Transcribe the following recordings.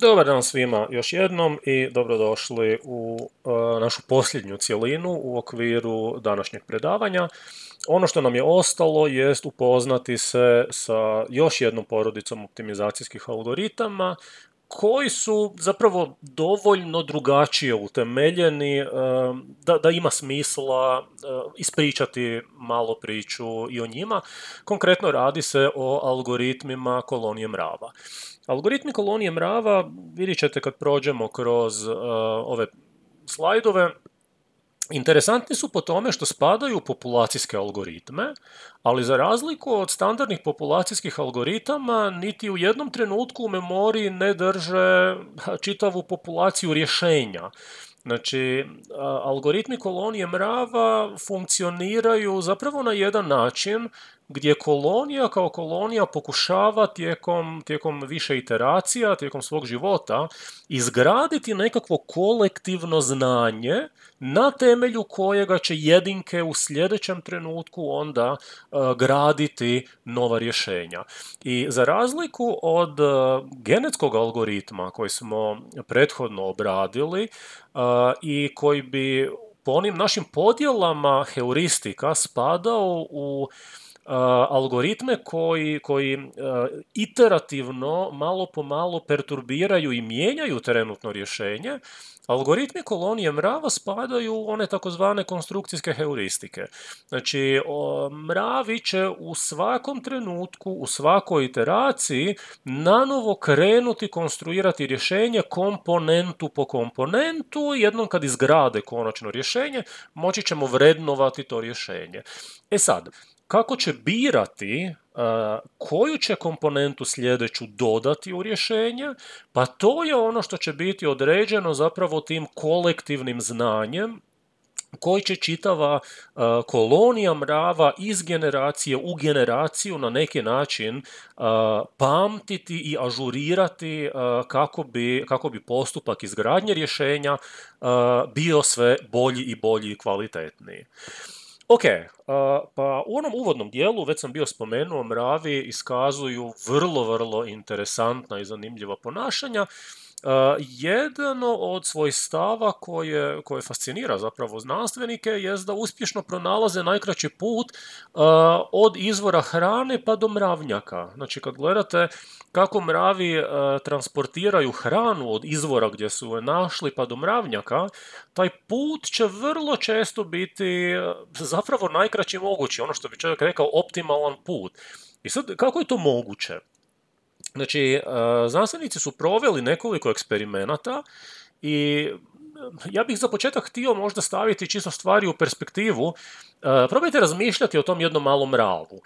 Dobar dan svima još jednom i dobrodošli u e, našu posljednju cjelinu u okviru današnjeg predavanja. Ono što nam je ostalo jest upoznati se sa još jednom porodicom optimizacijskih algoritama koji su zapravo dovoljno drugačije utemeljeni e, da, da ima smisla e, ispričati malo priču i o njima. Konkretno radi se o algoritmima kolonije mrava. Algoritmi kolonije mrava vidjet ćete kad prođemo kroz e, ove slajdove. Interesantni su po tome što spadaju u populacijske algoritme, ali za razliku od standardnih populacijskih algoritama, niti u jednom trenutku u memoriji ne drže čitavu populaciju rješenja. Znači, e, algoritmi kolonije mrava funkcioniraju zapravo na jedan način gdje kolonija kao kolonija pokušava tijekom, tijekom više iteracija, tijekom svog života, izgraditi nekakvo kolektivno znanje na temelju kojega će jedinke u sljedećem trenutku onda e, graditi nova rješenja. I za razliku od e, genetskog algoritma koji smo prethodno obradili e, i koji bi po onim našim podjelama heuristika spadao u algoritme koji, koji iterativno, malo po malo perturbiraju i mijenjaju trenutno rješenje, Algoritmi kolonije mrava spadaju u one takozvane konstrukcijske heuristike. Znači, mravi će u svakom trenutku, u svakoj iteraciji, nanovo krenuti konstruirati rješenje komponentu po komponentu. Jednom kad izgrade konačno rješenje, moći ćemo vrednovati to rješenje. E sad, kako će birati e, koju će komponentu sljedeću dodati u rješenje, pa to je ono što će biti određeno zapravo tim kolektivnim znanjem koji će čitava e, kolonija mrava iz generacije u generaciju na neki način e, pamtiti i ažurirati kako bi, kako bi postupak izgradnje rješenja bio sve bolji i bolji i kvalitetniji. Ok, pa u onom uvodnom dijelu, već sam bio spomenuo, mravi iskazuju vrlo, vrlo interesantna i zanimljiva ponašanja. E, jedno od svojih stava koje, koje fascinira zapravo znanstvenike je da uspješno pronalaze najkraći put e, od izvora hrane pa do mravnjaka. Znači kad gledate kako mravi e, transportiraju hranu od izvora gdje su je našli pa do mravnjaka, taj put će vrlo često biti zapravo najkraći mogući, ono što bi čovjek rekao optimalan put. I sad, kako je to moguće? Znači, e, znanstvenici su proveli nekoliko eksperimenata i e, ja bih za početak htio možda staviti čisto stvari u perspektivu. E, probajte razmišljati o tom jednom malom mravu.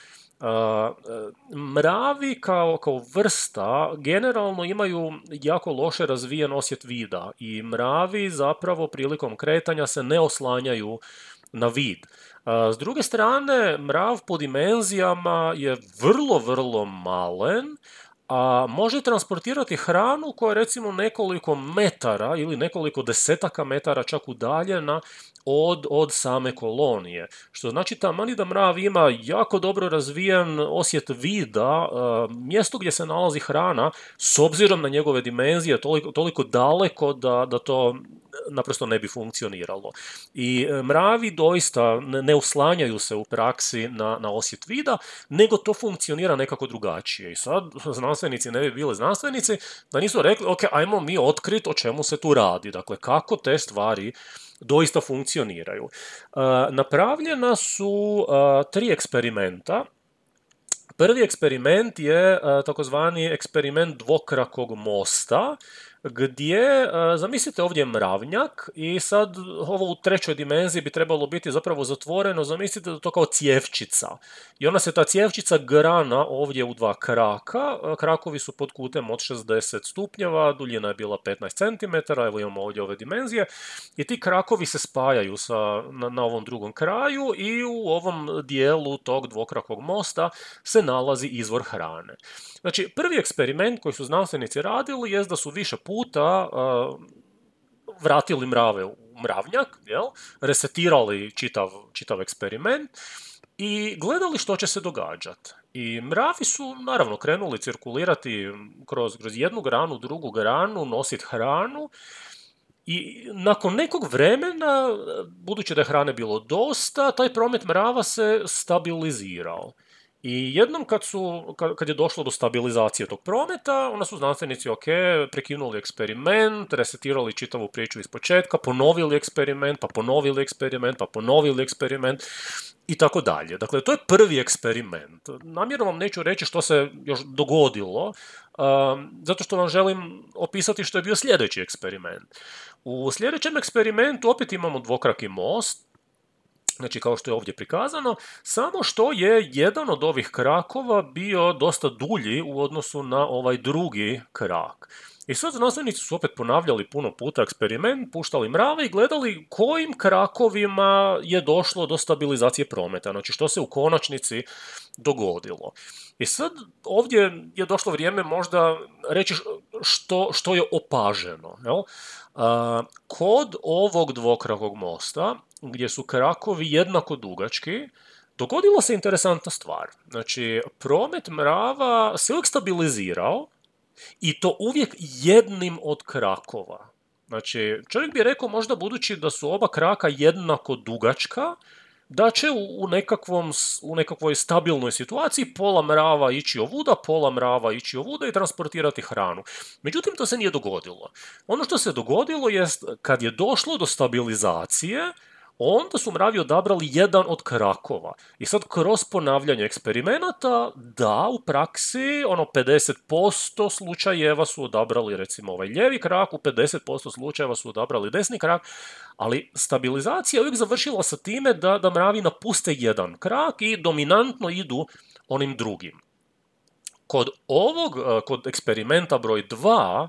Mravi kao, kao vrsta generalno imaju jako loše razvijen osjet vida i mravi zapravo prilikom kretanja se ne oslanjaju na vid. S druge strane, mrav po dimenzijama je vrlo, vrlo malen, a može transportirati hranu koja je recimo nekoliko metara ili nekoliko desetaka metara čak udaljena na od, od same kolonije. Što znači ta da mrav ima jako dobro razvijen osjet vida, e, mjesto gdje se nalazi hrana, s obzirom na njegove dimenzije, toliko, toliko daleko da, da to naprosto ne bi funkcioniralo. I e, mravi doista ne uslanjaju se u praksi na, na osjet vida, nego to funkcionira nekako drugačije. I sad znanstvenici ne bi bili znanstvenici da nisu rekli, ok, ajmo mi otkriti o čemu se tu radi. Dakle, kako te stvari doista funkcioniraju funkcioniraju. E, napravljena su e, tri eksperimenta Prvi eksperiment je e, takozvani eksperiment dvokrakog mosta gdje, e, zamislite ovdje mravnjak i sad ovo u trećoj dimenziji bi trebalo biti zapravo zatvoreno, zamislite da to kao cjevčica. I onda se ta cjevčica grana ovdje u dva kraka, e, krakovi su pod kutem od 60 stupnjeva, duljina je bila 15 cm, evo imamo ovdje ove dimenzije, i ti krakovi se spajaju sa, na, na ovom drugom kraju i u ovom dijelu tog dvokrakog mosta se nalazi izvor hrane. Znači, prvi eksperiment koji su znanstvenici radili je da su više puta puta vratili mrave u mravnjak, jel? resetirali čitav, čitav eksperiment i gledali što će se događati. I mravi su naravno krenuli cirkulirati kroz, kroz jednu granu, drugu granu, nositi hranu i nakon nekog vremena, budući da je hrane bilo dosta, taj promet mrava se stabilizirao. I jednom kad, su, kad je došlo do stabilizacije tog prometa, onda su znanstvenici, ok, prekinuli eksperiment, resetirali čitavu priču iz početka, ponovili eksperiment, pa ponovili eksperiment, pa ponovili eksperiment i tako dalje. Dakle, to je prvi eksperiment. Namjerno vam neću reći što se još dogodilo, um, zato što vam želim opisati što je bio sljedeći eksperiment. U sljedećem eksperimentu opet imamo dvokraki most, znači kao što je ovdje prikazano, samo što je jedan od ovih krakova bio dosta dulji u odnosu na ovaj drugi krak. I sad znanstvenici su opet ponavljali puno puta eksperiment, puštali mrave i gledali kojim krakovima je došlo do stabilizacije prometa, znači što se u konačnici dogodilo. I sad ovdje je došlo vrijeme možda reći što, što je opaženo. Jel? Kod ovog dvokrakog mosta gdje su krakovi jednako dugački, dogodila se interesantna stvar. Znači, promet mrava se uvijek stabilizirao i to uvijek jednim od krakova. Znači, čovjek bi rekao možda budući da su oba kraka jednako dugačka, da će u, nekakvom, u nekakvoj stabilnoj situaciji pola mrava ići ovuda, pola mrava ići ovuda i transportirati hranu. Međutim, to se nije dogodilo. Ono što se dogodilo jest kad je došlo do stabilizacije, Onda su mravi odabrali jedan od krakova. I sad kroz ponavljanje eksperimenata, da, u praksi, ono 50% slučajeva su odabrali recimo ovaj ljevi krak, u 50% slučajeva su odabrali desni krak, ali stabilizacija uvijek završila sa time da, da mravi napuste jedan krak i dominantno idu onim drugim. Kod ovog, e, kod eksperimenta broj 2,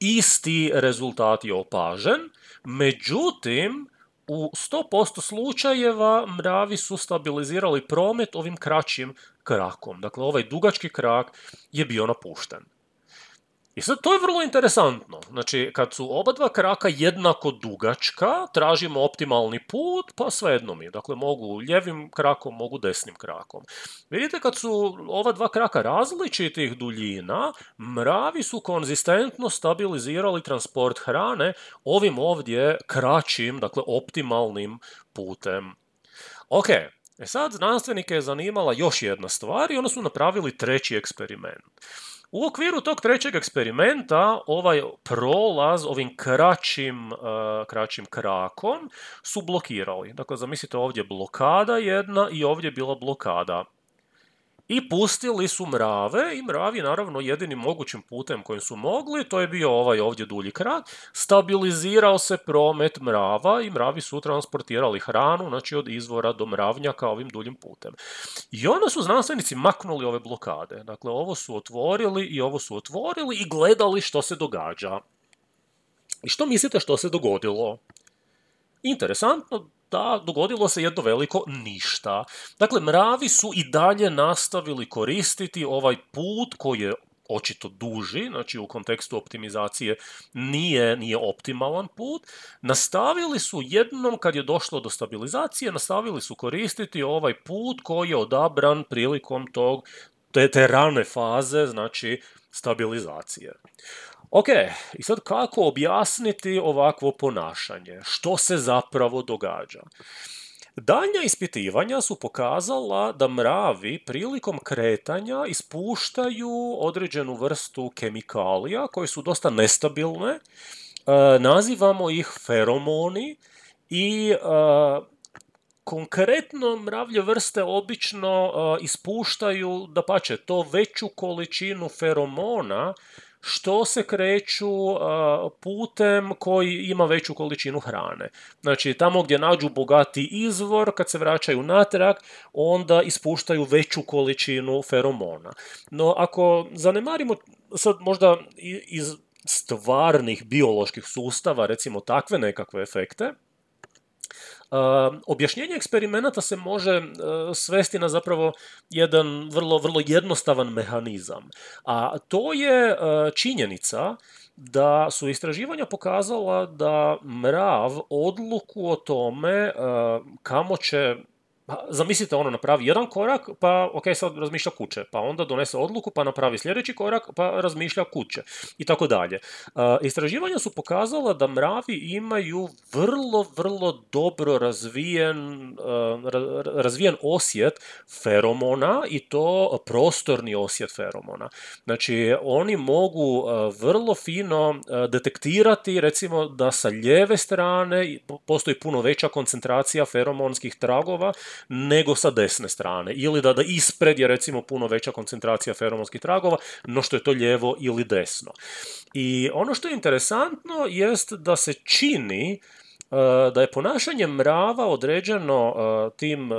isti rezultat je opažen, međutim, u 100% slučajeva mravi su stabilizirali promet ovim kraćim krakom. Dakle, ovaj dugački krak je bio napušten. I sad, to je vrlo interesantno. Znači, kad su oba dva kraka jednako dugačka, tražimo optimalni put, pa svejedno mi. Dakle, mogu ljevim krakom, mogu desnim krakom. Vidite, kad su ova dva kraka različitih duljina, mravi su konzistentno stabilizirali transport hrane ovim ovdje kraćim, dakle, optimalnim putem. Ok, e sad znanstvenike je zanimala još jedna stvar i onda su napravili treći eksperiment. U okviru tog trećeg eksperimenta ovaj prolaz ovim kraćim, e, kraćim krakom su blokirali. Dakle, zamislite ovdje blokada jedna i ovdje je bila blokada. I pustili su mrave i mravi naravno jedinim mogućim putem kojim su mogli, to je bio ovaj ovdje dulji krat, stabilizirao se promet mrava i mravi su transportirali hranu, znači od izvora do mravnjaka ovim duljim putem. I onda su znanstvenici maknuli ove blokade, dakle ovo su otvorili i ovo su otvorili i gledali što se događa. I što mislite što se dogodilo? Interesantno, da dogodilo se jedno veliko ništa. Dakle, mravi su i dalje nastavili koristiti ovaj put koji je očito duži, znači u kontekstu optimizacije nije, nije optimalan put, nastavili su jednom kad je došlo do stabilizacije, nastavili su koristiti ovaj put koji je odabran prilikom tog, te, te rane faze, znači stabilizacije. Ok, i sad kako objasniti ovakvo ponašanje? Što se zapravo događa? Daljnja ispitivanja su pokazala da mravi prilikom kretanja ispuštaju određenu vrstu kemikalija koje su dosta nestabilne. E, nazivamo ih feromoni i e, konkretno mravlje vrste obično e, ispuštaju, da pače, to veću količinu feromona što se kreću e, putem koji ima veću količinu hrane. Znači, tamo gdje nađu bogati izvor, kad se vraćaju natrag, onda ispuštaju veću količinu feromona. No, ako zanemarimo sad možda iz stvarnih bioloških sustava, recimo takve nekakve efekte, Ehm, objašnjenje eksperimenata se može eh, svesti na zapravo jedan vrlo, vrlo jednostavan mehanizam, a to je eh, činjenica da su istraživanja pokazala da mrav odluku o tome eh, kamo će pa, zamislite, ono, napravi jedan korak, pa, ok, sad razmišlja kuće, pa onda donese odluku, pa napravi sljedeći korak, pa razmišlja kuće, i tako dalje. Uh, istraživanja su pokazala da mravi imaju vrlo, vrlo dobro razvijen, uh, razvijen osjet feromona i to prostorni osjet feromona. Znači, oni mogu uh, vrlo fino detektirati, recimo, da sa lijeve strane postoji puno veća koncentracija feromonskih tragova nego sa desne strane. Ili da, da ispred je recimo puno veća koncentracija feromonskih tragova, no što je to lijevo ili desno. I ono što je interesantno jest da se čini e, da je ponašanje mrava određeno e, tim, e,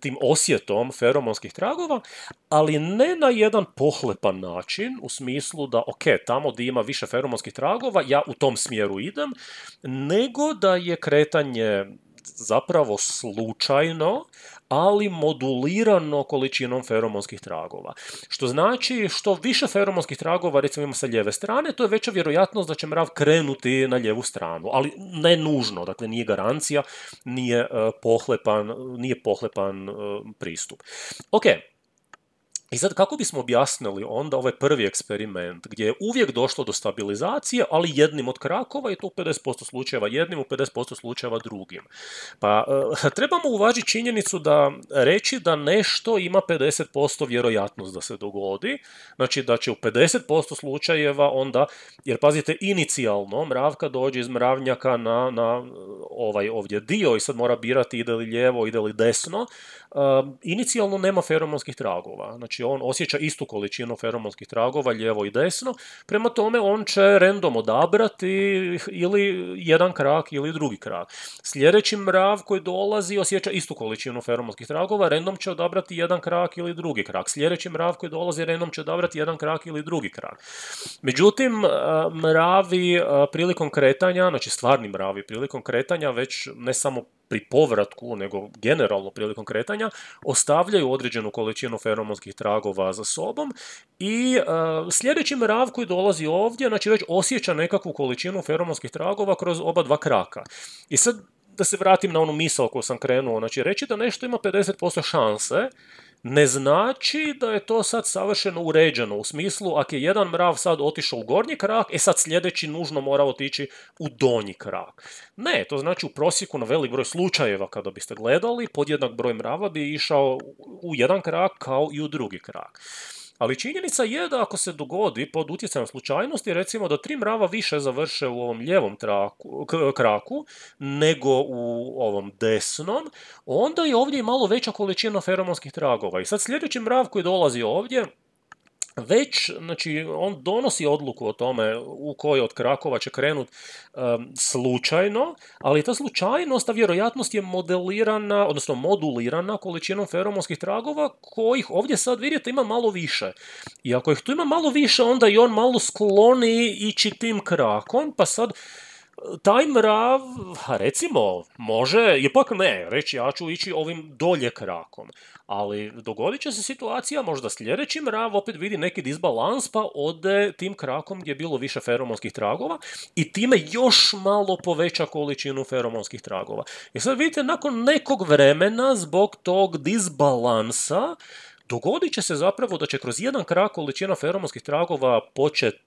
tim osjetom feromonskih tragova, ali ne na jedan pohlepan način, u smislu da, ok, tamo gdje ima više feromonskih tragova, ja u tom smjeru idem, nego da je kretanje zapravo slučajno, ali modulirano količinom feromonskih tragova. Što znači što više feromonskih tragova recimo ima sa lijeve strane, to je veća vjerojatnost da će mrav krenuti na lijevu stranu, ali ne nužno, dakle nije garancija, nije eh, pohlepan, nije pohlepan eh, pristup. Ok, i sad kako bismo objasnili onda ovaj prvi eksperiment gdje je uvijek došlo do stabilizacije, ali jednim od krakova i to u 50% slučajeva jednim, u 50% slučajeva drugim. Pa eh, trebamo uvažiti činjenicu da reći da nešto ima 50% vjerojatnost da se dogodi, znači da će u 50% slučajeva onda, jer pazite, inicijalno mravka dođe iz mravnjaka na, na eh, ovaj ovdje dio i sad mora birati ide li lijevo, ide li desno, inicijalno nema feromonskih tragova. Znači on osjeća istu količinu feromonskih tragova lijevo i desno, prema tome on će random odabrati ili jedan krak ili drugi krak. Sljedeći mrav koji dolazi osjeća istu količinu feromonskih tragova, random će odabrati jedan krak ili drugi krak. Sljedeći mrav koji dolazi random će odabrati jedan krak ili drugi krak. Međutim, e, mravi e, prilikom kretanja, znači stvarni mravi prilikom kretanja, već ne samo pri povratku, nego generalno prilikom kretanja, ostavljaju određenu količinu feromonskih tragova za sobom i e, sljedeći mrav koji dolazi ovdje, znači već osjeća nekakvu količinu feromonskih tragova kroz oba dva kraka. I sad da se vratim na onu misao koju sam krenuo, znači reći da nešto ima 50% šanse ne znači da je to sad savršeno uređeno. U smislu, ako je jedan mrav sad otišao u gornji krak, e sad sljedeći nužno mora otići u donji krak. Ne, to znači u prosjeku na velik broj slučajeva kada biste gledali, podjednak broj mrava bi išao u jedan krak kao i u drugi krak ali činjenica je da ako se dogodi pod utjecajem slučajnosti, recimo da tri mrava više završe u ovom ljevom traku, kraku nego u ovom desnom, onda je ovdje malo veća količina feromonskih tragova. I sad sljedeći mrav koji dolazi ovdje, već znači, on donosi odluku o tome u kojoj od krakova će krenut slučajno, ali ta slučajnost, ta vjerojatnost je modelirana, odnosno modulirana količinom feromonskih tragova kojih ovdje sad vidite ima malo više. I ako ih tu ima malo više, onda i on malo skloni ići tim krakom, pa sad taj mrav, recimo, može, ipak ne, reći ja ću ići ovim dolje krakom, ali dogodit će se situacija, možda sljedeći mrav opet vidi neki disbalans pa ode tim krakom gdje je bilo više feromonskih tragova i time još malo poveća količinu feromonskih tragova. I sad vidite, nakon nekog vremena zbog tog disbalansa, dogodit će se zapravo da će kroz jedan krak količina feromonskih tragova početi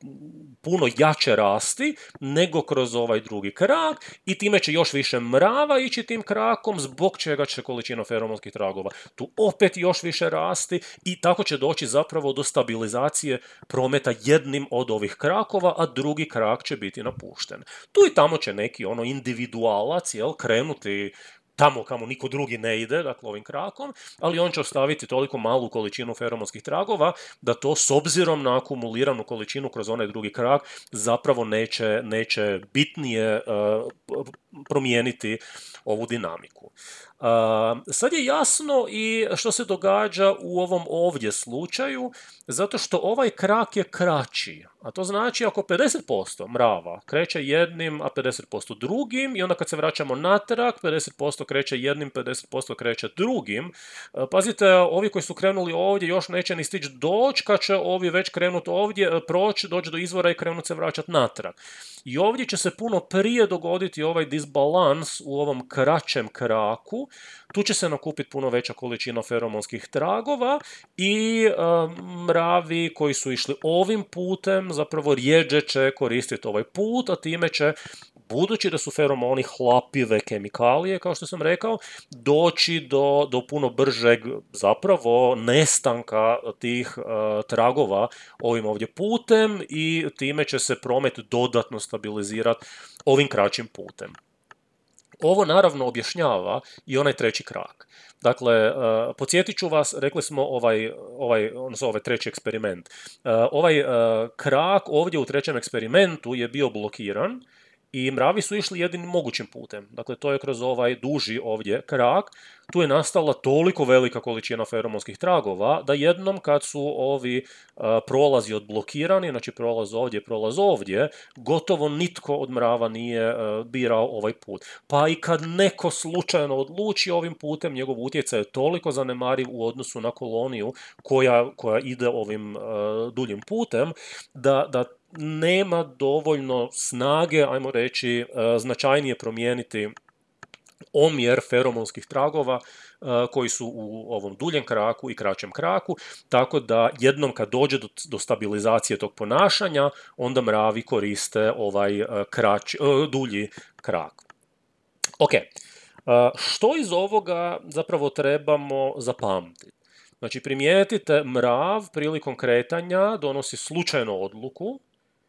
puno jače rasti nego kroz ovaj drugi krak i time će još više mrava ići tim krakom zbog čega će količina feromonskih tragova tu opet još više rasti i tako će doći zapravo do stabilizacije prometa jednim od ovih krakova, a drugi krak će biti napušten. Tu i tamo će neki ono individualac jel, krenuti tamo kamo niko drugi ne ide, dakle ovim krakom, ali on će ostaviti toliko malu količinu feromonskih tragova da to s obzirom na akumuliranu količinu kroz onaj drugi krak zapravo neće, neće bitnije eh, promijeniti ovu dinamiku. Ehm, sad je jasno i što se događa u ovom ovdje slučaju, zato što ovaj krak je kraći. A to znači ako 50% mrava kreće jednim, a 50% drugim i onda kad se vraćamo natrag, 50% kreće jednim, 50% kreće drugim. Ehm, pazite, ovi koji su krenuli ovdje još neće ni stići doć, kad će ovi već krenuti ovdje, ehm, proći, doći do izvora i krenut se vraćati natrag. I ovdje će se puno prije dogoditi ovaj disbalans u ovom kraćem kraku, tu će se nakupiti puno veća količina feromonskih tragova i eh, mravi koji su išli ovim putem zapravo rijeđe će koristiti ovaj put, a time će budući da su feromoni hlapive kemikalije, kao što sam rekao, doći do, do puno bržeg zapravo nestanka tih eh, tragova ovim ovdje putem i time će se promet dodatno stabilizirati ovim kraćim putem. Ovo naravno objašnjava i onaj treći krak. Dakle, e, podsjetit ću vas, rekli smo ovaj, ovaj, ovaj treći eksperiment. E, ovaj e, krak ovdje u trećem eksperimentu je bio blokiran i mravi su išli jedinim mogućim putem. Dakle, to je kroz ovaj duži ovdje krak. Tu je nastala toliko velika količina feromonskih tragova da jednom kad su ovi e, prolazi odblokirani, znači prolaz ovdje, prolaz ovdje, gotovo nitko od mrava nije e, birao ovaj put. Pa i kad neko slučajno odluči ovim putem, njegov utjecaj je toliko zanemariv u odnosu na koloniju koja, koja ide ovim e, duljim putem, da nema dovoljno snage, ajmo reći, e, značajnije promijeniti omjer feromonskih tragova e, koji su u ovom duljem kraku i kraćem kraku, tako da jednom kad dođe do, stabilizacije tog ponašanja, onda mravi koriste ovaj e, dulji krak. Ok, što iz ovoga zapravo trebamo zapamtiti? Znači primijetite, mrav prilikom kretanja donosi slučajnu odluku,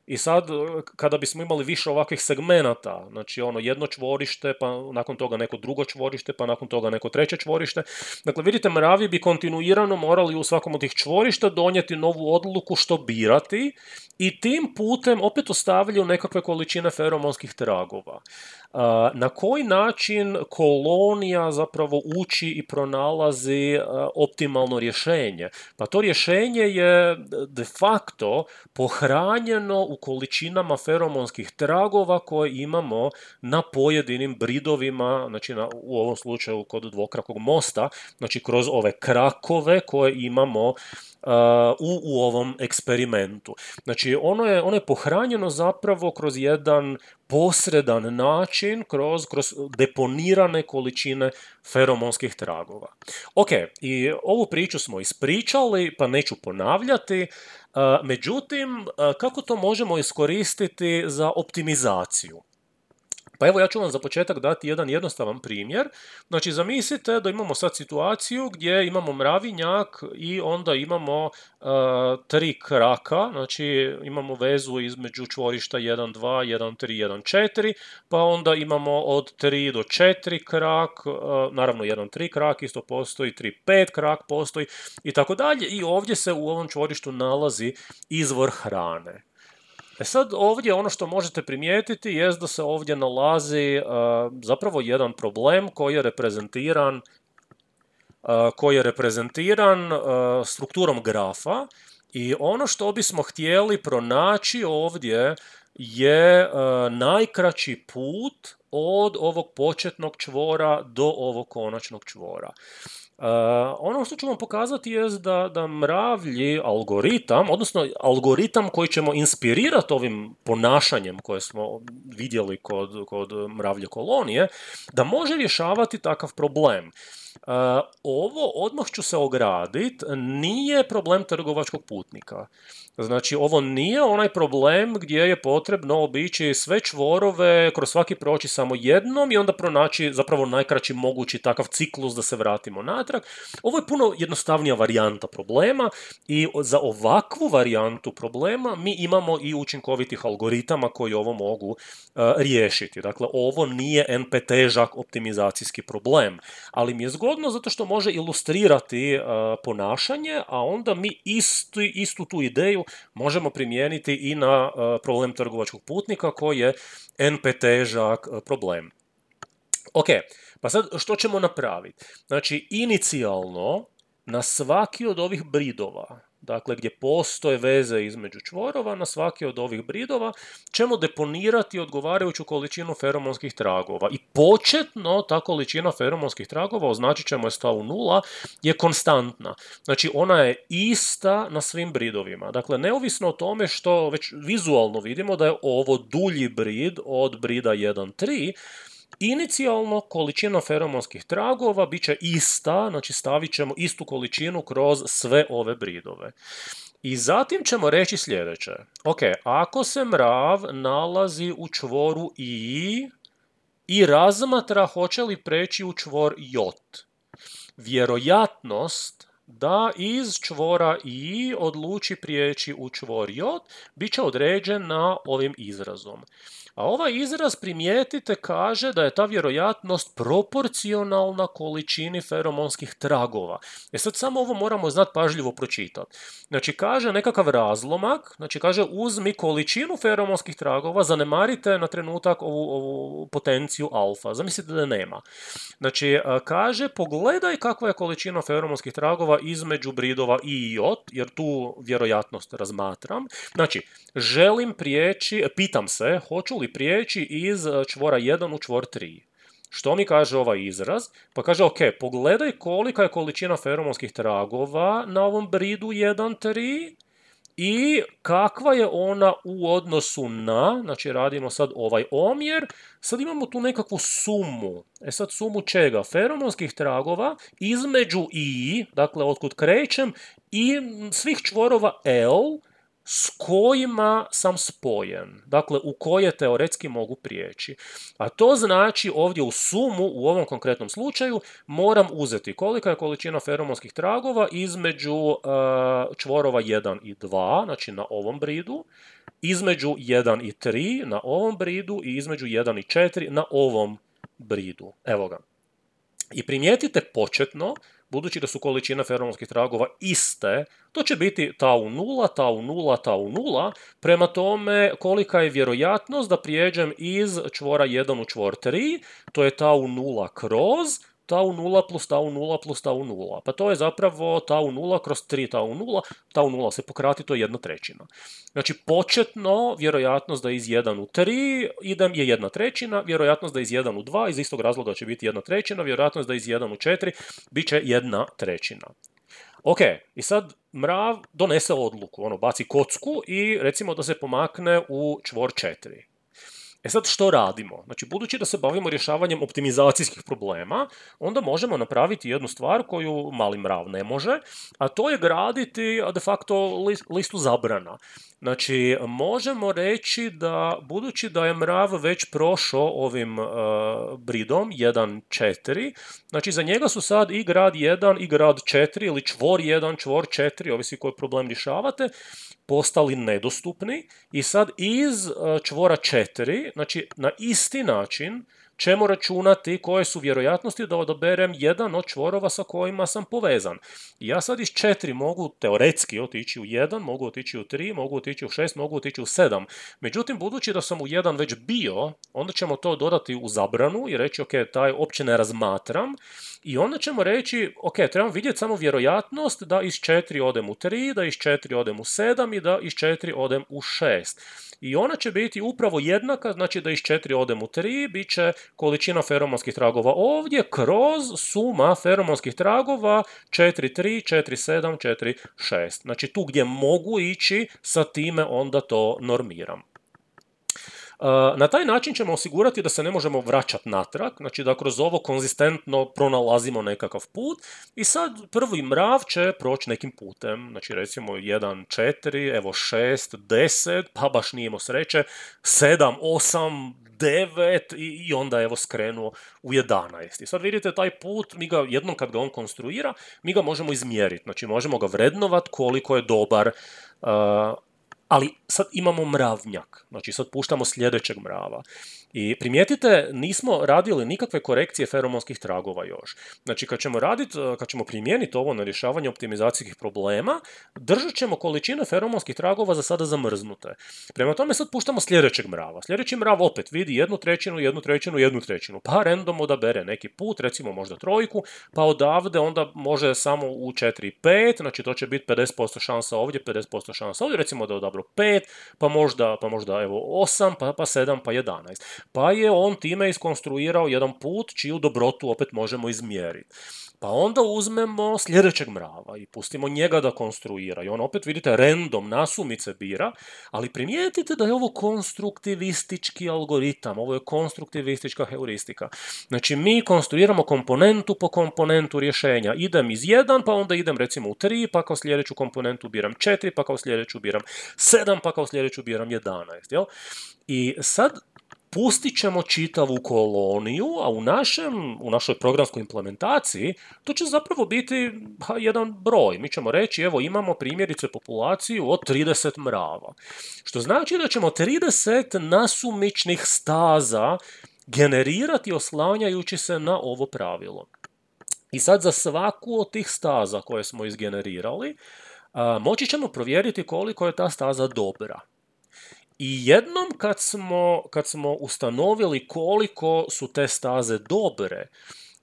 i sad, e, kada bismo imali više ovakvih segmenata, znači ono jedno čvorište, pa nakon toga neko drugo čvorište, pa nakon toga neko treće čvorište, dakle vidite, mravi bi kontinuirano morali u svakom od tih čvorišta donijeti novu odluku što birati i tim putem opet ostavljaju nekakve količine feromonskih tragova. Na koji način kolonija zapravo uči i pronalazi e, optimalno rješenje? Pa to rješenje je de facto pohranjeno u količinama feromonskih tragova koje imamo na pojedinim bridovima, znači na, u ovom slučaju kod dvokrakog mosta, znači kroz ove krakove koje imamo e, u, u ovom eksperimentu. Znači, ono je, ono je pohranjeno zapravo kroz jedan posredan način kroz, kroz deponirane količine feromonskih tragova. Ok, i ovu priču smo ispričali, pa neću ponavljati. E, međutim, e, kako to možemo iskoristiti za optimizaciju? Pa evo ja ću vam za početak dati jedan jednostavan primjer. Znači zamislite da imamo sad situaciju gdje imamo mravinjak i onda imamo e, tri kraka, znači imamo vezu između čvorišta 1, 2, 1, 3, 1, 4, pa onda imamo od 3 do 4 krak, e, naravno 1, 3 krak isto postoji, 3, 5 krak postoji i tako dalje i ovdje se u ovom čvorištu nalazi izvor hrane. E sad ovdje ono što možete primijetiti je da se ovdje nalazi e, zapravo jedan problem koji je reprezentiran e, koji je reprezentiran e, strukturom grafa i ono što bismo htjeli pronaći ovdje je najkraći put od ovog početnog čvora do ovog konačnog čvora. Uh, ono što ću vam pokazati je da, da mravlji algoritam, odnosno algoritam koji ćemo inspirirati ovim ponašanjem koje smo vidjeli kod, kod mravlje kolonije, da može rješavati takav problem. E, ovo, odmah ću se ogradit, nije problem trgovačkog putnika. Znači, ovo nije onaj problem gdje je potrebno obići sve čvorove, kroz svaki proći samo jednom i onda pronaći zapravo najkraći mogući takav ciklus da se vratimo natrag. Ovo je puno jednostavnija varijanta problema i za ovakvu varijantu problema mi imamo i učinkovitih algoritama koji ovo mogu e, riješiti. Dakle, ovo nije NP težak optimizacijski problem, ali mi je zgodno zgodno zato što može ilustrirati e, ponašanje, a onda mi istu tu ideju možemo primijeniti i na e, problem trgovačkog putnika koji je NP-težak e, problem. Ok, pa sad što ćemo napraviti? Znači, inicijalno na svaki od ovih bridova dakle gdje postoje veze između čvorova, na svaki od ovih bridova ćemo deponirati odgovarajuću količinu feromonskih tragova. I početno ta količina feromonskih tragova, označit ćemo je stavu nula, je konstantna. Znači ona je ista na svim bridovima. Dakle, neovisno o tome što već vizualno vidimo da je ovo dulji brid od brida 1.3, Inicijalno količina feromonskih tragova bit će ista, znači stavit ćemo istu količinu kroz sve ove bridove. I zatim ćemo reći sljedeće. Ok, ako se mrav nalazi u čvoru i i razmatra hoće li preći u čvor j, vjerojatnost da iz čvora i odluči prijeći u čvor j bit će određena ovim izrazom. A ovaj izraz primijetite kaže da je ta vjerojatnost proporcionalna količini feromonskih tragova. E sad samo ovo moramo znat pažljivo pročitati. Znači kaže nekakav razlomak, znači kaže uzmi količinu feromonskih tragova, zanemarite na trenutak ovu, ovu potenciju alfa. Zamislite da nema. Znači e, kaže pogledaj kakva je količina feromonskih tragova između bridova i i jer tu vjerojatnost razmatram. Znači, želim prijeći, e, pitam se, hoću li prijeći iz e, čvora 1 u čvor 3. Što mi kaže ovaj izraz? Pa kaže, ok, pogledaj kolika je količina feromonskih tragova na ovom bridu 1-3 i kakva je ona u odnosu na, znači radimo sad ovaj omjer, sad imamo tu nekakvu sumu. E sad sumu čega? Feromonskih tragova između i, dakle otkud krećem, i svih čvorova L, s kojima sam spojen, dakle u koje teoretski mogu prijeći. A to znači ovdje u sumu, u ovom konkretnom slučaju, moram uzeti kolika je količina feromonskih tragova između e, čvorova 1 i 2, znači na ovom bridu, između 1 i 3 na ovom bridu i između 1 i 4 na ovom bridu. Evo ga. I primijetite početno Budući da su količine feromonskih tragova iste, to će biti tau 0, tau 0, tau 0, Prema tome, kolika je vjerojatnost da prijeđem iz čvora 1 u čvor 3, to je tau 0 kroz tau 0 plus tau 0 plus tau 0. Pa to je zapravo tau 0 kroz 3 tau 0. Tau 0 se pokrati, to je jedna trećina. Znači početno vjerojatnost da iz 1 u 3 idem je jedna trećina, vjerojatnost da iz 1 u 2 iz istog razloga će biti jedna trećina, vjerojatnost da iz 1 u 4 bit će jedna trećina. Ok, i sad mrav donese odluku, ono baci kocku i recimo da se pomakne u čvor 4. E sad što radimo? Znači budući da se bavimo rješavanjem optimizacijskih problema, onda možemo napraviti jednu stvar koju mali mrav ne može, a to je graditi de facto listu zabrana. Znači, možemo reći da, budući da je mrav već prošao ovim uh, bridom 4, znači za njega su sad i grad 1 i grad 4 ili čvor 1, čvor 4, ovisi koji problem rješavate, postali nedostupni i sad iz uh, čvora 4, znači na isti način, ćemo računati koje su vjerojatnosti da odaberem jedan od čvorova sa kojima sam povezan. Ja sad iz četiri mogu teoretski otići u jedan, mogu otići u tri, mogu otići u šest, mogu otići u sedam. Međutim, budući da sam u jedan već bio, onda ćemo to dodati u zabranu i reći, ok, taj opće ne razmatram. I onda ćemo reći, ok, trebam vidjeti samo vjerojatnost da iz četiri odem u 3, da iz četiri odem u 7 i da iz četiri odem u šest. I ona će biti upravo jednaka, znači da iz četiri odem u 3, bit će količina feromonskih tragova ovdje kroz suma feromonskih tragova 4.3, 4.7, 4.6. Znači tu gdje mogu ići, sa time onda to normiram. E, na taj način ćemo osigurati da se ne možemo vraćati natrag, znači da kroz ovo konzistentno pronalazimo nekakav put i sad prvi mrav će proći nekim putem, znači recimo 1, 4, evo 6, 10, pa baš nijemo sreće, 7, 8, 9 i, onda evo skrenuo u 11. sad vidite taj put, mi ga jednom kad ga on konstruira, mi ga možemo izmjeriti, znači možemo ga vrednovati koliko je dobar e, ali sad imamo mravnjak, znači sad puštamo sljedećeg mrava. I primijetite, nismo radili nikakve korekcije feromonskih tragova još. Znači, kad ćemo, raditi, e, kad ćemo primijeniti ovo na rješavanje optimizacijskih problema, držat ćemo količine feromonskih tragova za sada zamrznute. Prema tome sad puštamo sljedećeg mrava. Sljedeći mrav opet vidi jednu trećinu, jednu trećinu, jednu trećinu. Pa random odabere neki put, recimo možda trojku, pa odavde onda može samo u 4 5, znači to će biti 50% šansa ovdje, 50% šansa ovdje, recimo da odabro 5, pa možda, pa možda evo 8, pa, pa 7, pa 11 pa je on time iskonstruirao jedan put čiju dobrotu opet možemo izmjeriti. Pa onda uzmemo sljedećeg mrava i pustimo njega da konstruira. I on opet, vidite, random nasumice bira, ali primijetite da je ovo konstruktivistički algoritam, ovo je konstruktivistička heuristika. Znači, mi konstruiramo komponentu po komponentu rješenja. Idem iz jedan, pa onda idem recimo u 3, pa kao sljedeću komponentu biram 4, pa kao sljedeću biram sedam, pa kao sljedeću biram jedanaest. I sad pustit ćemo čitavu koloniju, a u, našem, u našoj programskoj implementaciji to će zapravo biti jedan broj. Mi ćemo reći, evo imamo primjerice populaciju od 30 mrava. Što znači da ćemo 30 nasumičnih staza generirati oslanjajući se na ovo pravilo. I sad za svaku od tih staza koje smo izgenerirali, moći ćemo provjeriti koliko je ta staza dobra. I jednom kad smo, kad smo ustanovili koliko su te staze dobre,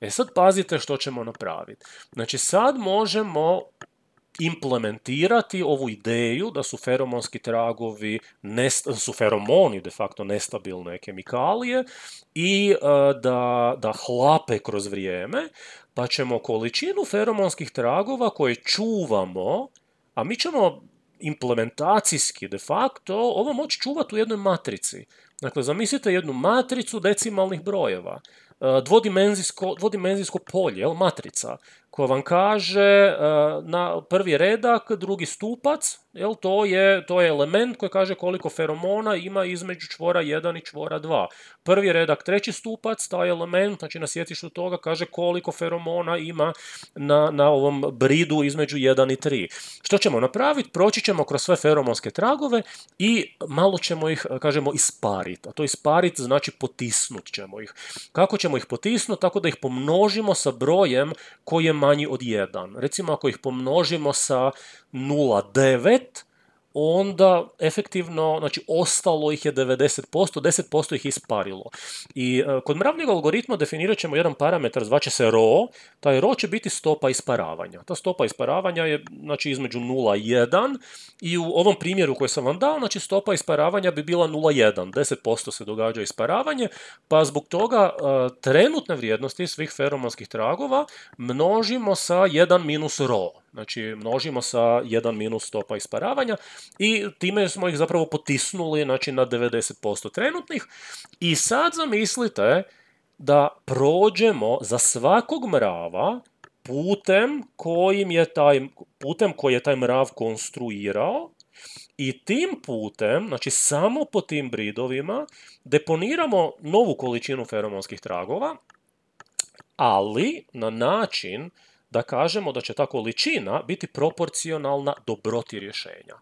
e sad pazite što ćemo napraviti. Znači sad možemo implementirati ovu ideju da su feromonski tragovi, nest, su feromoni de facto nestabilne kemikalije i e, da, da hlape kroz vrijeme, pa ćemo količinu feromonskih tragova koje čuvamo, a mi ćemo implementacijski de facto ovo moći čuvati u jednoj matrici. Dakle, zamislite jednu matricu decimalnih brojeva, e, dvodimenzijsko, dvodimenzijsko polje, jel, matrica, koja vam kaže e, na prvi redak, drugi stupac, Jel, to, je, to je element koji kaže koliko feromona ima između čvora 1 i čvora 2. Prvi redak, treći stupac, taj element, znači na sjetištu toga kaže koliko feromona ima na, na ovom bridu između 1 i 3. Što ćemo napraviti? Proći ćemo kroz sve feromonske tragove i malo ćemo ih, kažemo, ispariti. A to ispariti znači potisnut ćemo ih. Kako ćemo ih potisnuti? Tako da ih pomnožimo sa brojem koji je manji od 1. Recimo ako ih pomnožimo sa 0,9, onda efektivno, znači ostalo ih je 90%, 10% ih isparilo. I e, kod mravnjeg algoritma definirat ćemo jedan parametar, zvaće se RO, taj RO će biti stopa isparavanja. Ta stopa isparavanja je znači, između 0 i 1 i u ovom primjeru koji sam vam dao, znači stopa isparavanja bi bila 0,1, 10% se događa isparavanje, pa zbog toga e, trenutne vrijednosti svih feromonskih tragova množimo sa 1 minus RO. Znači, množimo sa 1 minus stopa isparavanja i time smo ih zapravo potisnuli znači, na 90% trenutnih. I sad zamislite da prođemo za svakog mrava putem putem koji je taj mrav konstruirao i tim putem, znači samo po tim bridovima, deponiramo novu količinu feromonskih tragova, ali na način da kažemo da će ta količina biti proporcionalna dobroti rješenja.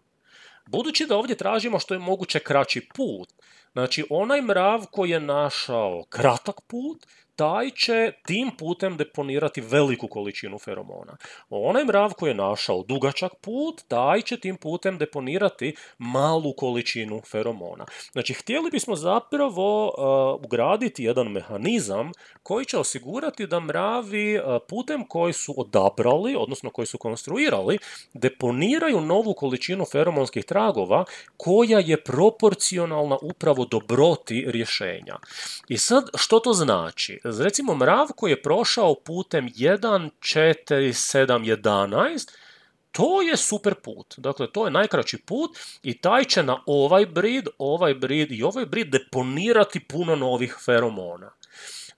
Budući da ovdje tražimo što je moguće kraći put, znači onaj mrav koji je našao kratak put taj će tim putem deponirati veliku količinu feromona. Onaj mrav koji je našao dugačak put, taj će tim putem deponirati malu količinu feromona. Znači, htjeli bismo zapravo e, ugraditi jedan mehanizam koji će osigurati da mravi e, putem koji su odabrali, odnosno koji su konstruirali, deponiraju novu količinu feromonskih tragova koja je proporcionalna upravo dobroti rješenja. I sad, što to znači? Znači, recimo mrav koji je prošao putem 1, 4, 7, 11, to je super put. Dakle, to je najkraći put i taj će na ovaj brid, ovaj brid i ovaj brid deponirati puno novih feromona.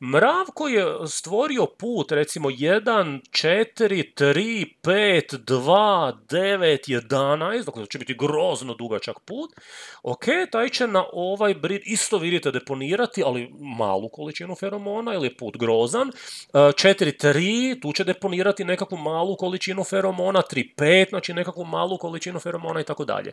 Mrav koji je stvorio put, recimo 1, 4, 3, 5, 2, 9, 11, dakle će biti grozno dugačak put. Ok, taj će na ovaj brid isto vidite deponirati, ali malu količinu feromona, ili put grozan. 4, e, 3, tu će deponirati nekakvu malu količinu feromona, 3, 5, znači nekakvu malu količinu feromona i tako dalje.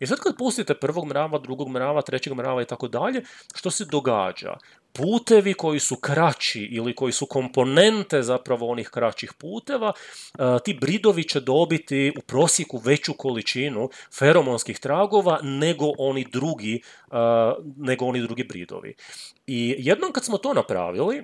I sad kad pustite prvog mrava, drugog mrava, trećeg mrava i tako dalje, što se događa? putevi koji su kraći ili koji su komponente zapravo onih kraćih puteva, e, ti bridovi će dobiti u prosjeku veću količinu feromonskih tragova nego oni drugi, e, nego oni drugi bridovi. I jednom kad smo to napravili,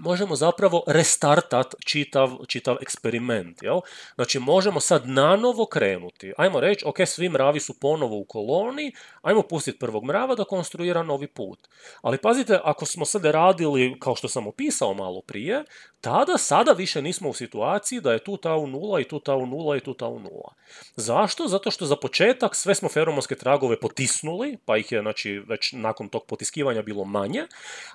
možemo zapravo restartat čitav, čitav eksperiment. Jel? Znači, možemo sad nanovo krenuti. Ajmo reći, ok, svi mravi su ponovo u koloni, ajmo pustiti prvog mrava da konstruira novi put. Ali pazite, ako smo sad radili, kao što sam opisao malo prije, tada, sada više nismo u situaciji da je tu u nula i tu u nula i tu u nula. Zašto? Zato što za početak sve smo feromonske tragove potisnuli, pa ih je znači, već nakon tog potiskivanja bilo manje,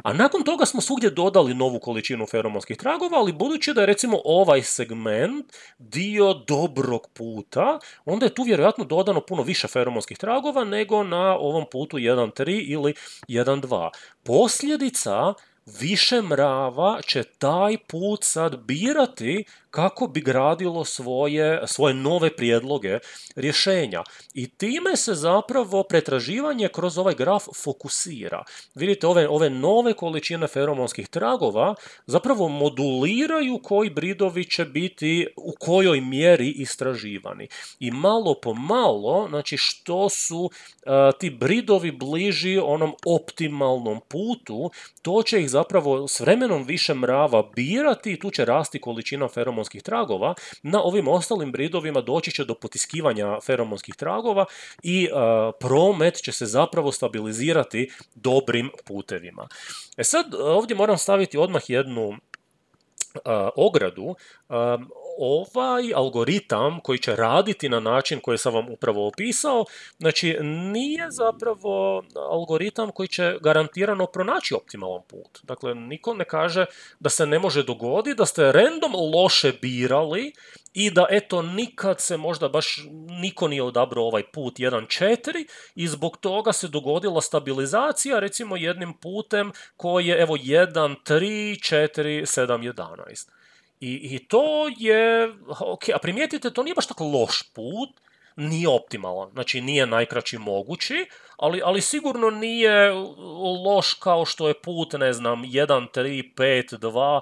a nakon toga smo svugdje dodali novu količinu feromonskih tragova, ali budući da je recimo ovaj segment dio dobrog puta, onda je tu vjerojatno dodano puno više feromonskih tragova nego na na ovom putu 1.3 ili 1.2. Posljedica više mrava će taj put sad birati kako bi gradilo svoje, svoje nove prijedloge rješenja. I time se zapravo pretraživanje kroz ovaj graf fokusira. Vidite, ove, ove nove količine feromonskih tragova zapravo moduliraju koji bridovi će biti u kojoj mjeri istraživani. I malo po malo, znači što su e, ti bridovi bliži onom optimalnom putu, to će ih zapravo s vremenom više mrava birati i tu će rasti količina feromonskih feromonskih tragova, na ovim ostalim bridovima doći će do potiskivanja feromonskih tragova i e, promet će se zapravo stabilizirati dobrim putevima. E sad, e, ovdje moram staviti odmah jednu e, ogradu ovaj algoritam koji će raditi na način koji sam vam upravo opisao, znači nije zapravo algoritam koji će garantirano pronaći optimalan put. Dakle, niko ne kaže da se ne može dogoditi da ste random loše birali i da eto nikad se možda baš niko nije odabrao ovaj put 1.4 i zbog toga se dogodila stabilizacija recimo jednim putem koji je evo 1.3.4.7.11. I, I to je, ok, a primijetite, to nije baš tako loš put, nije optimalan, znači nije najkraći mogući, ali, ali sigurno nije loš kao što je put, ne znam, 1, 3, 5, 2,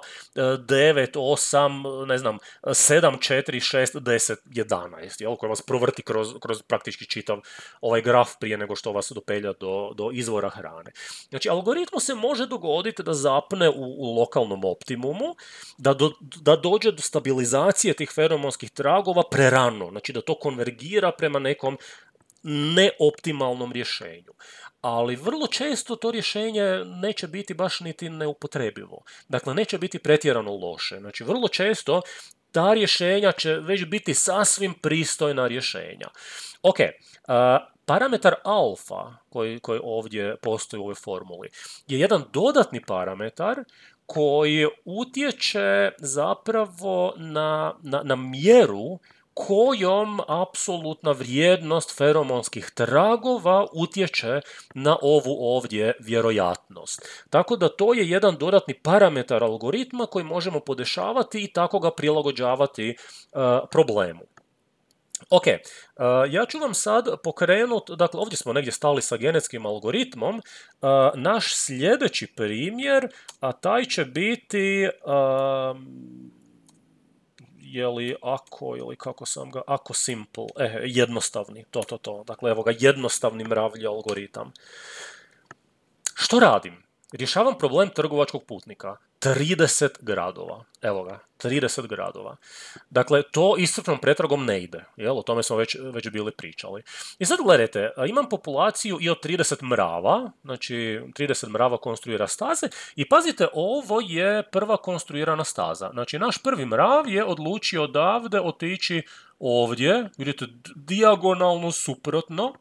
9, 8, ne znam, 7, 4, 6, 10, 11, jel, vas provrti kroz, kroz praktički čitav ovaj graf prije nego što vas dopelja do, do izvora hrane. Znači, algoritmu se može dogoditi da zapne u, lokalnom optimumu, da, da dođe do stabilizacije tih feromonskih tragova prerano, znači da to konvergira prema nekom neoptimalnom rješenju. Ali vrlo često to rješenje neće biti baš niti neupotrebivo. Dakle, neće biti pretjerano loše. Znači, vrlo često ta rješenja će već biti sasvim pristojna rješenja. Ok, uh, Parametar alfa koji, koji ovdje postoji u ovoj formuli je jedan dodatni parametar koji utječe zapravo na, na, na mjeru kojom apsolutna vrijednost feromonskih tragova utječe na ovu ovdje vjerojatnost. Tako da to je jedan dodatni parametar algoritma koji možemo podešavati i tako ga prilagođavati e, problemu. Ok, e, ja ću vam sad pokrenut, dakle ovdje smo negdje stali sa genetskim algoritmom, e, naš sljedeći primjer, a taj će biti je li ako ili kako sam ga, ako simple, eh, jednostavni, to, to, to. Dakle, evo ga, jednostavni mravlji algoritam. Što radim? Rješavam problem trgovačkog putnika. 30 gradova. Evo ga, 30 gradova. Dakle, to iscrpnom pretragom ne ide. Jel? O tome smo već, već bili pričali. I sad gledajte, imam populaciju i od 30 mrava, znači 30 mrava konstruira staze i pazite, ovo je prva konstruirana staza. Znači, naš prvi mrav je odlučio odavde otići ovdje, vidite, diagonalno suprotno,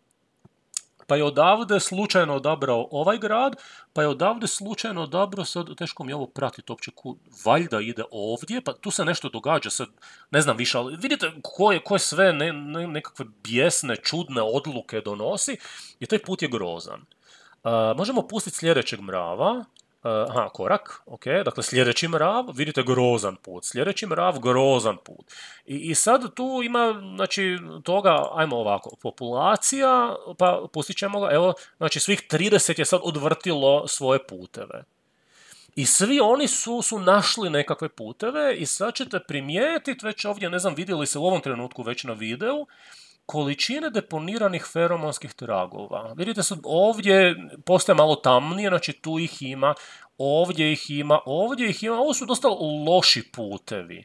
pa je odavde slučajno odabrao ovaj grad, pa je odavde slučajno odabrao, sad teško mi je ovo pratiti uopće, valjda ide ovdje, pa tu se nešto događa, sad ne znam više, ali vidite koje, koje sve ne, ne, nekakve bijesne, čudne odluke donosi i taj put je grozan. možemo pustiti sljedećeg mrava, Eh, aha, korak, ok, dakle sljedeći mrav, vidite grozan put, sljedeći mrav, grozan put. I, I, sad tu ima, znači, toga, ajmo ovako, populacija, pa pustit ćemo ga, evo, znači svih 30 je sad odvrtilo svoje puteve. I svi oni su, su našli nekakve puteve i sad ćete primijetiti, već ovdje, ne znam, vidjeli se u ovom trenutku već na videu, količine deponiranih feromonskih tragova. Vidite sad, ovdje postaje malo tamnije, znači tu ih ima, ovdje ih ima, ovdje ih ima, ovo su dosta loši putevi.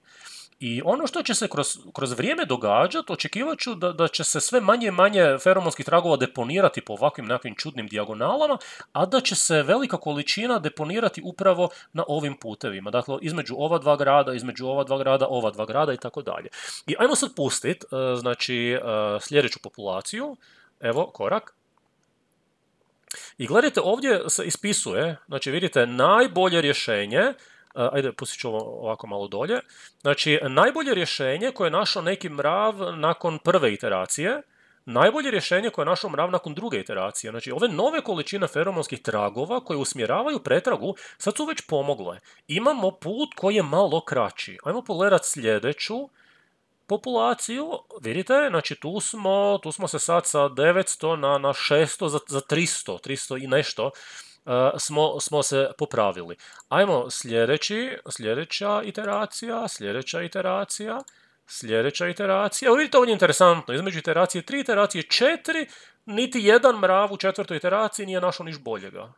I ono što će se kroz, kroz vrijeme događati, očekivat ću da, da će se sve manje i manje feromonskih tragova deponirati po ovakvim nekakvim čudnim dijagonalama, a da će se velika količina deponirati upravo na ovim putevima. Dakle, između ova dva grada, između ova dva grada, ova dva grada i tako dalje. I ajmo sad pustiti, e, znači, e, sljedeću populaciju. Evo, korak. I gledajte, ovdje se ispisuje, znači vidite, najbolje rješenje E, ajde, pustit ću ovako malo dolje. Znači, najbolje rješenje koje je našao neki mrav nakon prve iteracije, najbolje rješenje koje je našao mrav nakon druge iteracije. Znači, ove nove količine feromonskih tragova koje usmjeravaju pretragu, sad su već pomogle. Imamo put koji je malo kraći. Ajmo pogledat sljedeću populaciju, vidite, znači tu smo, tu smo se sad sa 900 na, na 600 za, za 300, 300 i nešto. E, smo, smo se popravili. Ajmo sljedeći, sljedeća iteracija, sljedeća iteracija, sljedeća iteracija. Evo vidite ovdje interesantno, između iteracije 3, iteracije 4, niti jedan mrav u četvrtoj iteraciji nije našao niš boljega.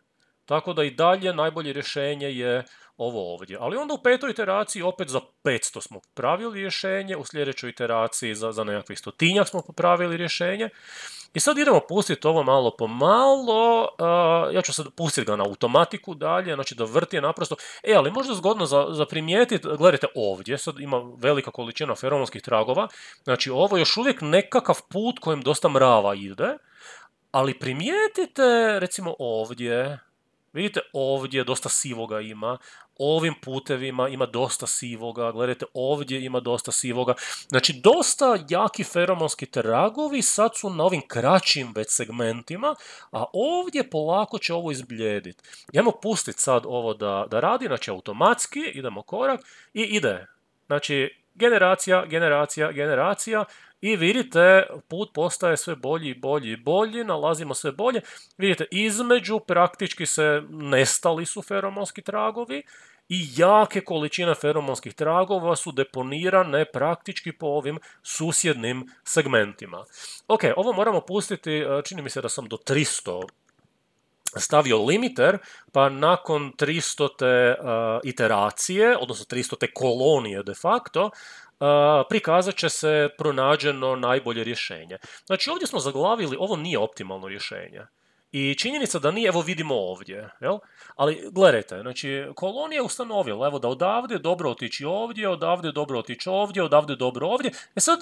Tako da i dalje najbolje rješenje je ovo ovdje. Ali onda u petoj iteraciji opet za 500 smo popravili rješenje, u sljedećoj iteraciji za, za nekakvih stotinjak smo popravili rješenje. I sad idemo pustiti ovo malo po malo, ja ću sad pustiti ga na automatiku dalje, znači da vrti je naprosto, e, ali možda zgodno za, gledajte ovdje, sad ima velika količina feromonskih tragova, znači ovo je još uvijek nekakav put kojem dosta mrava ide, ali primijetite recimo ovdje, Vidite, ovdje dosta sivoga ima, ovim putevima ima dosta sivoga, gledajte, ovdje ima dosta sivoga. Znači, dosta jaki feromonski tragovi sad su na ovim kraćim već segmentima, a ovdje polako će ovo izbljediti. Idemo pustiti sad ovo da, da radi, znači automatski, idemo korak i ide. Znači, generacija, generacija, generacija, i vidite, put postaje sve bolji i bolji i bolji, nalazimo sve bolje. Vidite, između praktički se nestali su feromonski tragovi i jake količine feromonskih tragova su deponirane praktički po ovim susjednim segmentima. Ok, ovo moramo pustiti, e, čini mi se da sam do 300 stavio limiter, pa nakon 300 e, iteracije, odnosno 300 kolonije de facto, prikazat će se pronađeno najbolje rješenje. Znači ovdje smo zaglavili ovo nije optimalno rješenje. I činjenica da nije, evo vidimo ovdje, jel? ali gledajte, znači kolonija je ustanovila, evo da odavde dobro otići ovdje, odavde dobro otići ovdje, odavde dobro ovdje. E sad